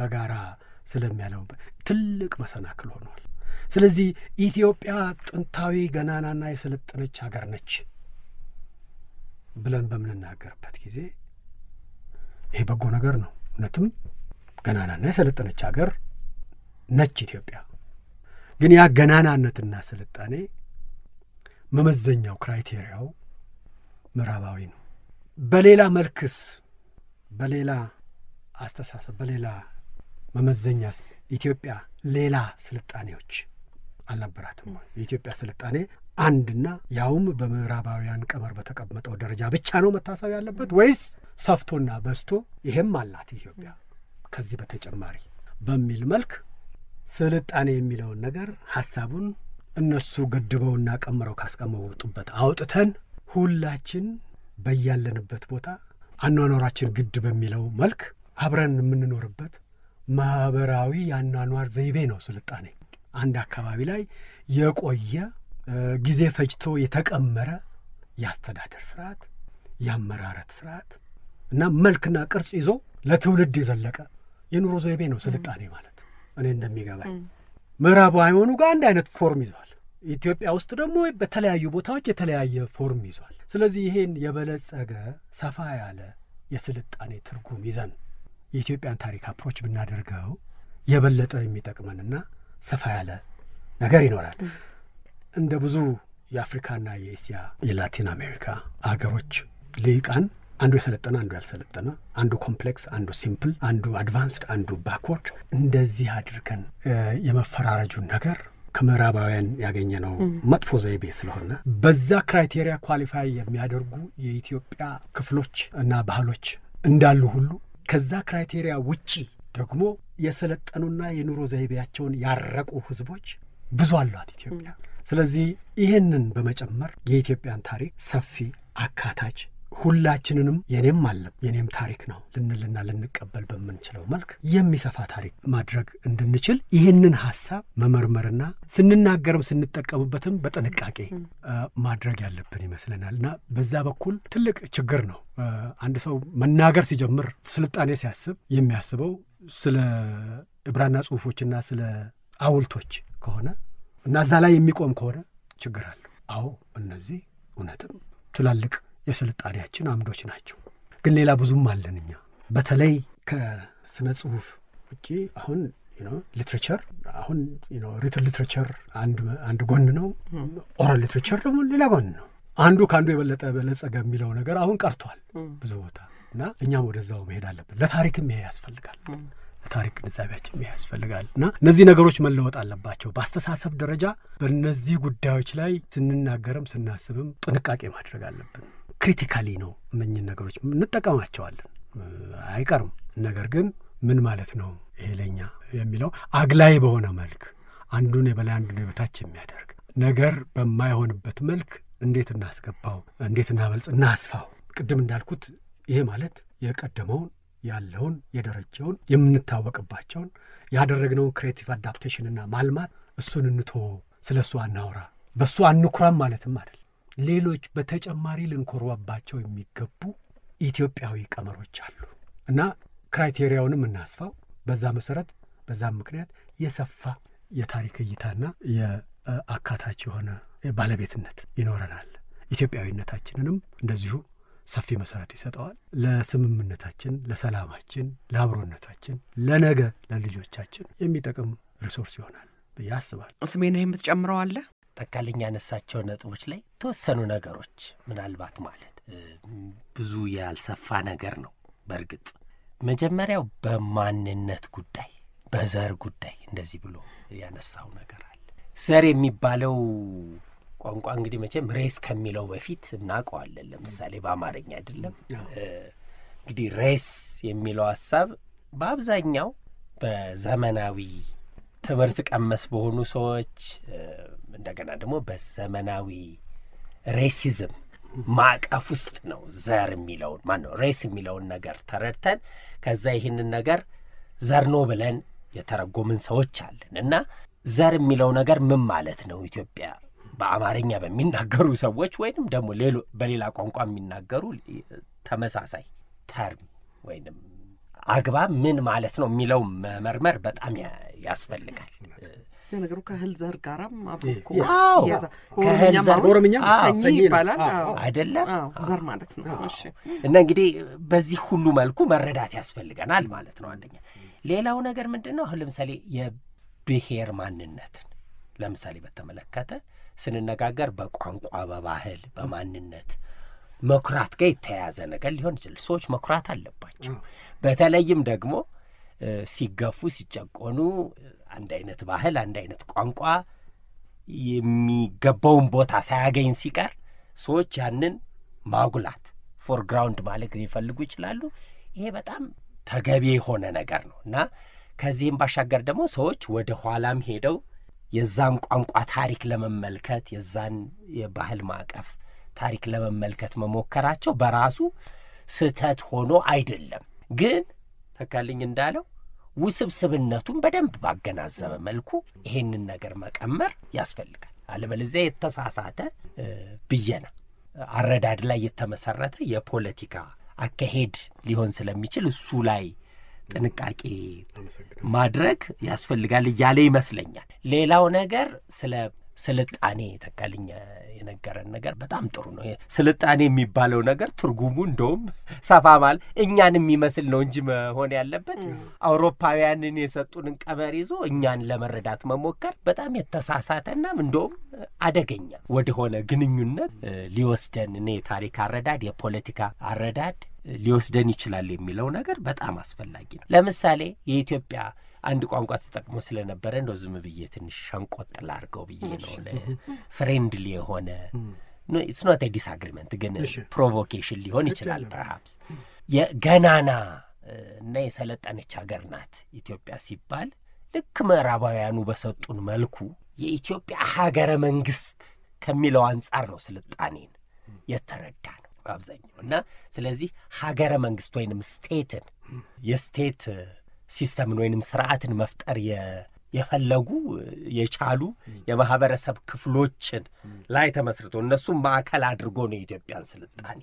በጋራ ስለሚያለሙበት ትልቅ መሰናክል ሆኗል። ስለዚህ ኢትዮጵያ ጥንታዊ ገናናና የሰለጠነች ሀገር ነች ብለን በምንናገርበት ጊዜ ይሄ በጎ ነገር ነው። እውነትም ገናናና የሰለጠነች ሀገር ነች ኢትዮጵያ። ግን ያ ገናናነትና ስልጣኔ መመዘኛው ክራይቴሪያው ምዕራባዊ ነው። በሌላ መልክስ በሌላ አስተሳሰብ በሌላ መመዘኛስ ኢትዮጵያ ሌላ ስልጣኔዎች አልነበራትም የኢትዮጵያ ስልጣኔ አንድና ያውም በምዕራባውያን ቀመር በተቀመጠው ደረጃ ብቻ ነው መታሰብ ያለበት ወይስ ሰፍቶና በዝቶ ይሄም አላት ኢትዮጵያ ከዚህ በተጨማሪ በሚል መልክ ስልጣኔ የሚለውን ነገር ሀሳቡን እነሱ ገድበውና ቀምረው ካስቀመጡበት አውጥተን ሁላችን በያለንበት ቦታ አኗኗራችን ግድ በሚለው መልክ አብረን የምንኖርበት ማህበራዊ የአኗኗር ዘይቤ ነው ስልጣኔ። አንድ አካባቢ ላይ የቆየ ጊዜ ፈጅቶ የተቀመረ የአስተዳደር ስርዓት፣ የአመራረት ስርዓት እና መልክና ቅርጽ ይዞ ለትውልድ የዘለቀ የኑሮ ዘይቤ ነው ስልጣኔ ማለት። እኔ እንደሚገባኝ ምዕራባውያኑ ጋር አንድ አይነት ፎርም ይዟል። ኢትዮጵያ ውስጥ ደግሞ በተለያዩ ቦታዎች የተለያየ ፎርም ይዟል። ስለዚህ ይሄን የበለጸገ ሰፋ ያለ የስልጣኔ ትርጉም ይዘን የኢትዮጵያን ታሪክ አፕሮች ብናደርገው የበለጠ የሚጠቅመንና ሰፋ ያለ ነገር ይኖራል። እንደ ብዙ የአፍሪካና የኤስያ የላቲን አሜሪካ አገሮች ልሂቃን አንዱ የሰለጠነ አንዱ ያልሰለጠነ፣ አንዱ ኮምፕሌክስ አንዱ ሲምፕል፣ አንዱ አድቫንስድ አንዱ ባክወርድ፣ እንደዚህ አድርገን የመፈራረጁን ነገር ከምዕራባውያን ያገኘ ነው መጥፎ ዘይቤ ስለሆነ በዛ ክራይቴሪያ ኳሊፋይ የሚያደርጉ የኢትዮጵያ ክፍሎች እና ባህሎች እንዳሉ ሁሉ ከዛ ክራይቴሪያ ውጪ ደግሞ የሰለጠኑና የኑሮ ዘይቤያቸውን ያረቁ ህዝቦች ብዙ አሏት ኢትዮጵያ። ስለዚህ ይህንን በመጨመር የኢትዮጵያን ታሪክ ሰፊ አካታች ሁላችንንም የኔም አለም የኔም ታሪክ ነው ልንልና ልንቀበል በምንችለው መልክ የሚሰፋ ታሪክ ማድረግ እንድንችል ይህንን ሀሳብ መመርመርና ስንናገርም ስንጠቀምበትም በጥንቃቄ ማድረግ ያለብን ይመስለናል እና በዛ በኩል ትልቅ ችግር ነው። አንድ ሰው መናገር ሲጀምር ስልጣኔ ሲያስብ የሚያስበው ስለ እብራና ጽሁፎችና ስለ አውልቶች ከሆነ እና እዛ ላይ የሚቆም ከሆነ ችግር አለው። አዎ እነዚህ እውነትም ትላልቅ የስልጣኔያችን አምዶች ናቸው። ግን ሌላ ብዙም አለን እኛ በተለይ ከስነ ጽሁፍ ውጭ አሁን ሊትሬቸር አሁን ሪትን ሊትሬቸር አንድ ጎን ነው። ኦራል ሊትሬቸር ደግሞ ሌላ ጎን ነው። አንዱ ከአንዱ የበለጠ በለጸገ የሚለው ነገር አሁን ቀርቷል ብዙ ቦታ እና እኛም ወደዛው መሄድ አለብን። ለታሪክም ይሄ ያስፈልጋል። ታሪክ ግንዛቤያችን ይሄ ያስፈልጋል እና እነዚህ ነገሮች መለወጥ አለባቸው። በአስተሳሰብ ደረጃ በእነዚህ ጉዳዮች ላይ ስንናገርም ስናስብም ጥንቃቄ ማድረግ አለብን። ክሪቲካሊ ነው እነኝን ነገሮች እንጠቀማቸዋለን አይቀርም። ነገር ግን ምን ማለት ነው ይሄ ለኛ የሚለው አግላይ በሆነ መልክ አንዱን የበላይ አንዱን የበታች የሚያደርግ ነገር በማይሆንበት መልክ እንዴት እናስገባው፣ እንዴት እናበልጽ፣ እናስፋው። ቅድም እንዳልኩት ይሄ ማለት የቀደመውን ያለውን የደረጀውን የምንታወቅባቸውን ያደረግነውን ክሬቲቭ አዳፕቴሽንና ማልማት እሱን እንቶ ስለ እሱ አናውራ፣ በእሱ አንኩራም ማለትም አይደል። ሌሎች በተጨማሪ ልንኮርባባቸው የሚገቡ ኢትዮጵያዊ ቀመሮች አሉ እና ክራይቴሪያውንም እናስፋው። በዛ መሰረት በዛም ምክንያት የሰፋ የታሪክ እይታና የአካታች የሆነ ባለቤትነት ይኖረናል። ኢትዮጵያዊነታችንንም እንደዚሁ ሰፊ መሰረት ይሰጠዋል። ለስምምነታችን፣ ለሰላማችን፣ ለአብሮነታችን፣ ለነገ ለልጆቻችን የሚጠቅም ሪሶርስ ይሆናል ብዬ አስባለሁ። ስሜነህ የምትጨምረው አለ? ተካልኝ ያነሳቸው ነጥቦች ላይ ተወሰኑ ነገሮች ምናልባት ማለት ብዙ ያልሰፋ ነገር ነው። በእርግጥ መጀመሪያው በማንነት ጉዳይ፣ በዘር ጉዳይ እንደዚህ ብሎ ያነሳው ነገር አለ። ዘር የሚባለው ቋንቋ እንግዲህ መቼም ሬስ ከሚለው በፊት እናውቀዋለን። ለምሳሌ በአማርኛ አይደለም እንግዲህ ሬስ የሚለው ሀሳብ በአብዛኛው በዘመናዊ ትምህርት ቀመስ በሆኑ ሰዎች እንደገና ደግሞ በዘመናዊ ሬሲዝም ማዕቀፍ ውስጥ ነው ዘር የሚለውን ማን ነው ሬስ የሚለውን ነገር ተረድተን ከዛ ይህንን ነገር ዘር ነው ብለን የተረጎምን ሰዎች አለን እና ዘር የሚለው ነገር ምን ማለት ነው ኢትዮጵያ በአማርኛ በሚናገሩ ሰዎች ወይንም ደግሞ በሌላ ቋንቋ የሚናገሩ ተመሳሳይ ተርም ወይንም አግባብ ምን ማለት ነው የሚለው መመርመር በጣም ያስፈልጋል። ነገሩ ከእህል ዘር ጋራም አብሮ ከእህል ዘር በኦሮምኛ ሰኝ ይባላል አይደለም ዘር ማለት ነው። እና እንግዲህ በዚህ ሁሉ መልኩ መረዳት ያስፈልገናል ማለት ነው። አንደኛ ሌላው ነገር ምንድን ነው? አሁን ለምሳሌ የብሔር ማንነትን ለምሳሌ በተመለከተ ስንነጋገር በቋንቋ በባህል በማንነት መኩራት ጋር የተያያዘ ነገር ሊሆን ይችላል። ሰዎች መኩራት አለባቸው። በተለይም ደግሞ ሲገፉ ሲጨቆኑ አንድ አይነት ባህል፣ አንድ አይነት ቋንቋ የሚገባውን ቦታ ሳያገኝ ሲቀር ሰዎች ያንን ማጉላት ፎርግራውንድ ማለት ሊፈልጉ ይችላሉ። ይሄ በጣም ተገቢ የሆነ ነገር ነው እና ከዚህም ባሻገር ደግሞ ሰዎች ወደ ኋላም ሄደው የዛን ቋንቋ ታሪክ ለመመልከት የዛን የባህል ማዕቀፍ ታሪክ ለመመልከት መሞከራቸው በራሱ ስህተት ሆኖ አይደለም። ግን ተካልኝ እንዳለው ውስብስብነቱን በደንብ ባገናዘበ መልኩ ይሄንን ነገር መቀመር ያስፈልጋል። አለበለዚያ የተሳሳተ ብየና አረዳድ ላይ የተመሰረተ የፖለቲካ አካሄድ ሊሆን ስለሚችል እሱ ላይ ጥንቃቄ ማድረግ ያስፈልጋል እያለ ይመስለኛል። ሌላው ነገር ስለ ስልጣኔ ተካልኝ የነገረን ነገር በጣም ጥሩ ነው። ስልጣኔ የሚባለው ነገር ትርጉሙ እንደውም ሰፋ ማል እኛን የሚመስል ነው እንጂ መሆን ያለበት አውሮፓውያንን የሰጡንን ቀመር ይዞ እኛን ለመረዳት መሞከር በጣም የተሳሳተና እንደውም አደገኛ ወደሆነ ግንኙነት ሊወስደን እኔ የታሪክ አረዳድ፣ የፖለቲካ አረዳድ ሊወስደን ይችላል የሚለው ነገር በጣም አስፈላጊ ነው። ለምሳሌ የኢትዮጵያ አንድ ቋንቋ ተጠቅሞ ስለነበረ እንደው ዝም ብዬ ትንሽ ሸንቆጥ ላርገው ብዬ ነው። ፍሬንድሊ የሆነ ኢትስ ኖት ግን ፕሮቮኬሽን ሊሆን ይችላል። ፐርሃፕስ የገናና እና የሰለጠነች ሀገር ናት ኢትዮጵያ ሲባል ልክ ምዕራባውያኑ በሰጡን መልኩ የኢትዮጵያ ሀገረ መንግስት ከሚለው አንጻር ነው ስልጣኔን የተረዳ ነው በአብዛኛው እና ስለዚህ ሀገረ መንግስት ወይንም ስቴትን የስቴት ሲስተምን ወይንም ስርዓትን መፍጠር የፈለጉ የቻሉ የማህበረሰብ ክፍሎችን ላይ ተመስርቶ እነሱም ማዕከል አድርጎ ነው የኢትዮጵያን ስልጣኔ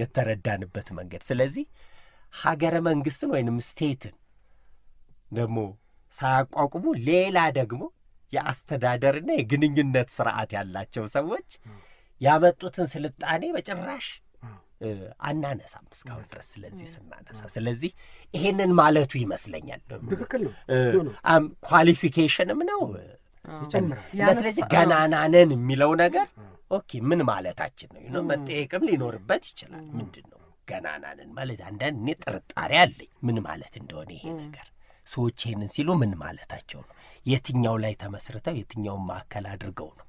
የተረዳንበት መንገድ። ስለዚህ ሀገረ መንግስትን ወይንም ስቴትን ደግሞ ሳያቋቁሙ ሌላ ደግሞ የአስተዳደርና የግንኙነት ስርዓት ያላቸው ሰዎች ያመጡትን ስልጣኔ በጭራሽ አናነሳም እስካሁን ድረስ ስለዚህ ስናነሳ ስለዚህ ይሄንን ማለቱ ይመስለኛል ኳሊፊኬሽንም ነው እና ስለዚህ ገናናነን የሚለው ነገር ኦኬ ምን ማለታችን ነው መጠየቅም ሊኖርበት ይችላል ምንድን ነው ገናናንን ማለት አንዳንድ እኔ ጥርጣሬ አለኝ ምን ማለት እንደሆነ ይሄ ነገር ሰዎች ይሄንን ሲሉ ምን ማለታቸው ነው የትኛው ላይ ተመስርተው የትኛውን ማዕከል አድርገው ነው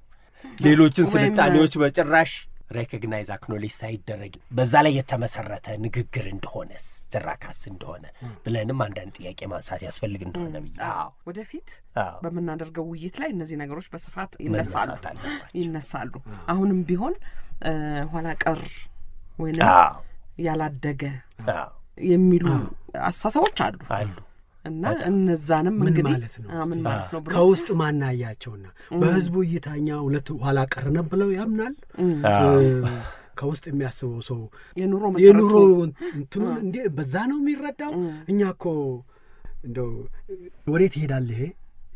ሌሎችን ስልጣኔዎች በጭራሽ ሬኮግናይዝ አክኖሌጅ ሳይደረግ በዛ ላይ የተመሰረተ ንግግር እንደሆነ ዝራካስ እንደሆነ ብለንም አንዳንድ ጥያቄ ማንሳት ያስፈልግ እንደሆነ ብዬ ወደፊት በምናደርገው ውይይት ላይ እነዚህ ነገሮች በስፋት ይነሳሉ ይነሳሉ። አሁንም ቢሆን ኋላ ቀር ወይም ያላደገ የሚሉ አስተሳሰቦች አሉ አሉ እና እነዛንም እንግዲህ ምን ማለት ነው ከውስጥ ማናያቸውና በህዝቡ እይታኛ ሁለት ኋላ ቀርነ ብለው ያምናል። ከውስጥ የሚያስበው ሰው የኑሮ የኑሮ እንትኑን እንዴ በዛ ነው የሚረዳው። እኛ እኮ እንደው ወዴት ይሄዳል ይሄ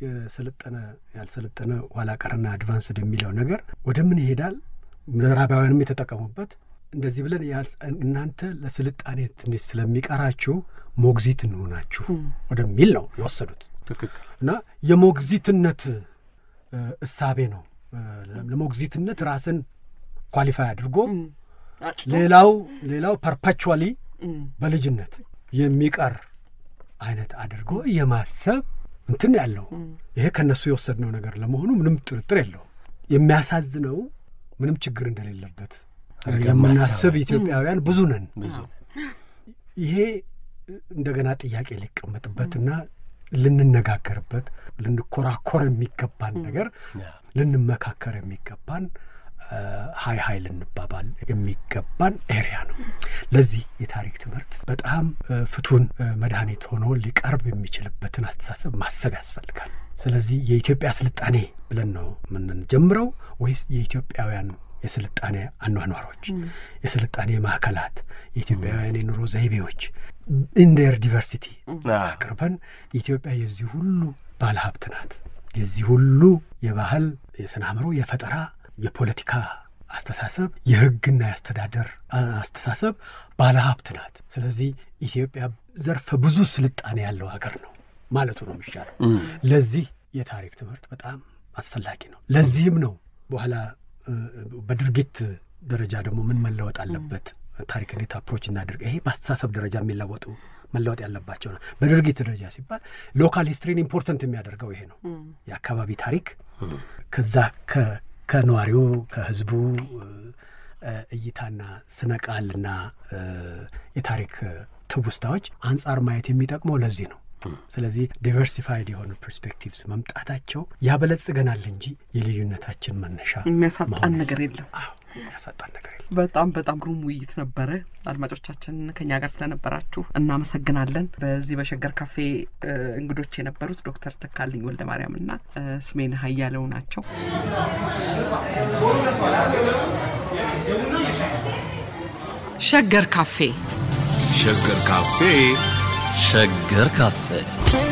የሰለጠነ ያልሰለጠነ ኋላ ቀርና አድቫንስድ የሚለው ነገር ወደ ምን ይሄዳል? ምዕራባውያንም የተጠቀሙበት እንደዚህ ብለን እናንተ ለስልጣኔ ትንሽ ስለሚቀራችሁ ሞግዚት እንሆናችሁ ወደሚል ነው የወሰዱት እና የሞግዚትነት እሳቤ ነው። ለሞግዚትነት ራስን ኳሊፋይ አድርጎ ሌላው ሌላው ፐርፐቹዋሊ በልጅነት የሚቀር አይነት አድርጎ የማሰብ እንትን ያለው ይሄ ከእነሱ የወሰድነው ነገር ለመሆኑ ምንም ጥርጥር የለው። የሚያሳዝነው ምንም ችግር እንደሌለበት የምናስብ ኢትዮጵያውያን ብዙ ነን። ይሄ እንደገና ጥያቄ ሊቀመጥበትና ልንነጋገርበት ልንኮራኮር የሚገባን ነገር ልንመካከር የሚገባን ሀይ ሀይ ልንባባል የሚገባን ኤሪያ ነው። ለዚህ የታሪክ ትምህርት በጣም ፍቱን መድኃኒት ሆኖ ሊቀርብ የሚችልበትን አስተሳሰብ ማሰብ ያስፈልጋል። ስለዚህ የኢትዮጵያ ስልጣኔ ብለን ነው የምንጀምረው ወይስ የኢትዮጵያውያን የስልጣኔ አኗኗሮች፣ የስልጣኔ ማዕከላት፣ የኢትዮጵያውያን የኑሮ ዘይቤዎች፣ ኢንዴር ዲቨርሲቲ mm. ah. አቅርበን ኢትዮጵያ የዚህ ሁሉ ባለሀብት ናት። የዚህ ሁሉ የባህል፣ የስነ አእምሮ፣ የፈጠራ፣ የፖለቲካ አስተሳሰብ፣ የህግና የአስተዳደር አስተሳሰብ ባለሀብት ናት። ስለዚህ ኢትዮጵያ ዘርፈ ብዙ ስልጣኔ ያለው ሀገር ነው ማለቱ ነው የሚሻለው። ለዚህ የታሪክ ትምህርት በጣም አስፈላጊ ነው። ለዚህም ነው በኋላ በድርጊት ደረጃ ደግሞ ምን መለወጥ አለበት ታሪክ እንዴት አፕሮች እናደርግ። ይሄ በአስተሳሰብ ደረጃ የሚለወጡ መለወጥ ያለባቸው ነው። በድርጊት ደረጃ ሲባል ሎካል ሂስትሪን ኢምፖርተንት የሚያደርገው ይሄ ነው። የአካባቢ ታሪክ ከዛ ከነዋሪው ከህዝቡ እይታና ስነ ቃልና የታሪክ ትውስታዎች አንጻር ማየት የሚጠቅመው ለዚህ ነው። ስለዚህ ዲቨርሲፋይድ የሆኑ ፐርስፔክቲቭስ መምጣታቸው ያበለጽገናል እንጂ የልዩነታችን መነሻ የሚያሳጣን ነገር የለም። የሚያሳጣን ነገር የለም። በጣም በጣም ግሩም ውይይት ነበረ። አድማጮቻችን ከኛ ጋር ስለነበራችሁ እናመሰግናለን። በዚህ በሸገር ካፌ እንግዶች የነበሩት ዶክተር ተካልኝ ወልደ ማርያም እና ስሜን ሀያለው ናቸው። ሸገር ካፌ ሸገር ካፌ ሸገር ካፌ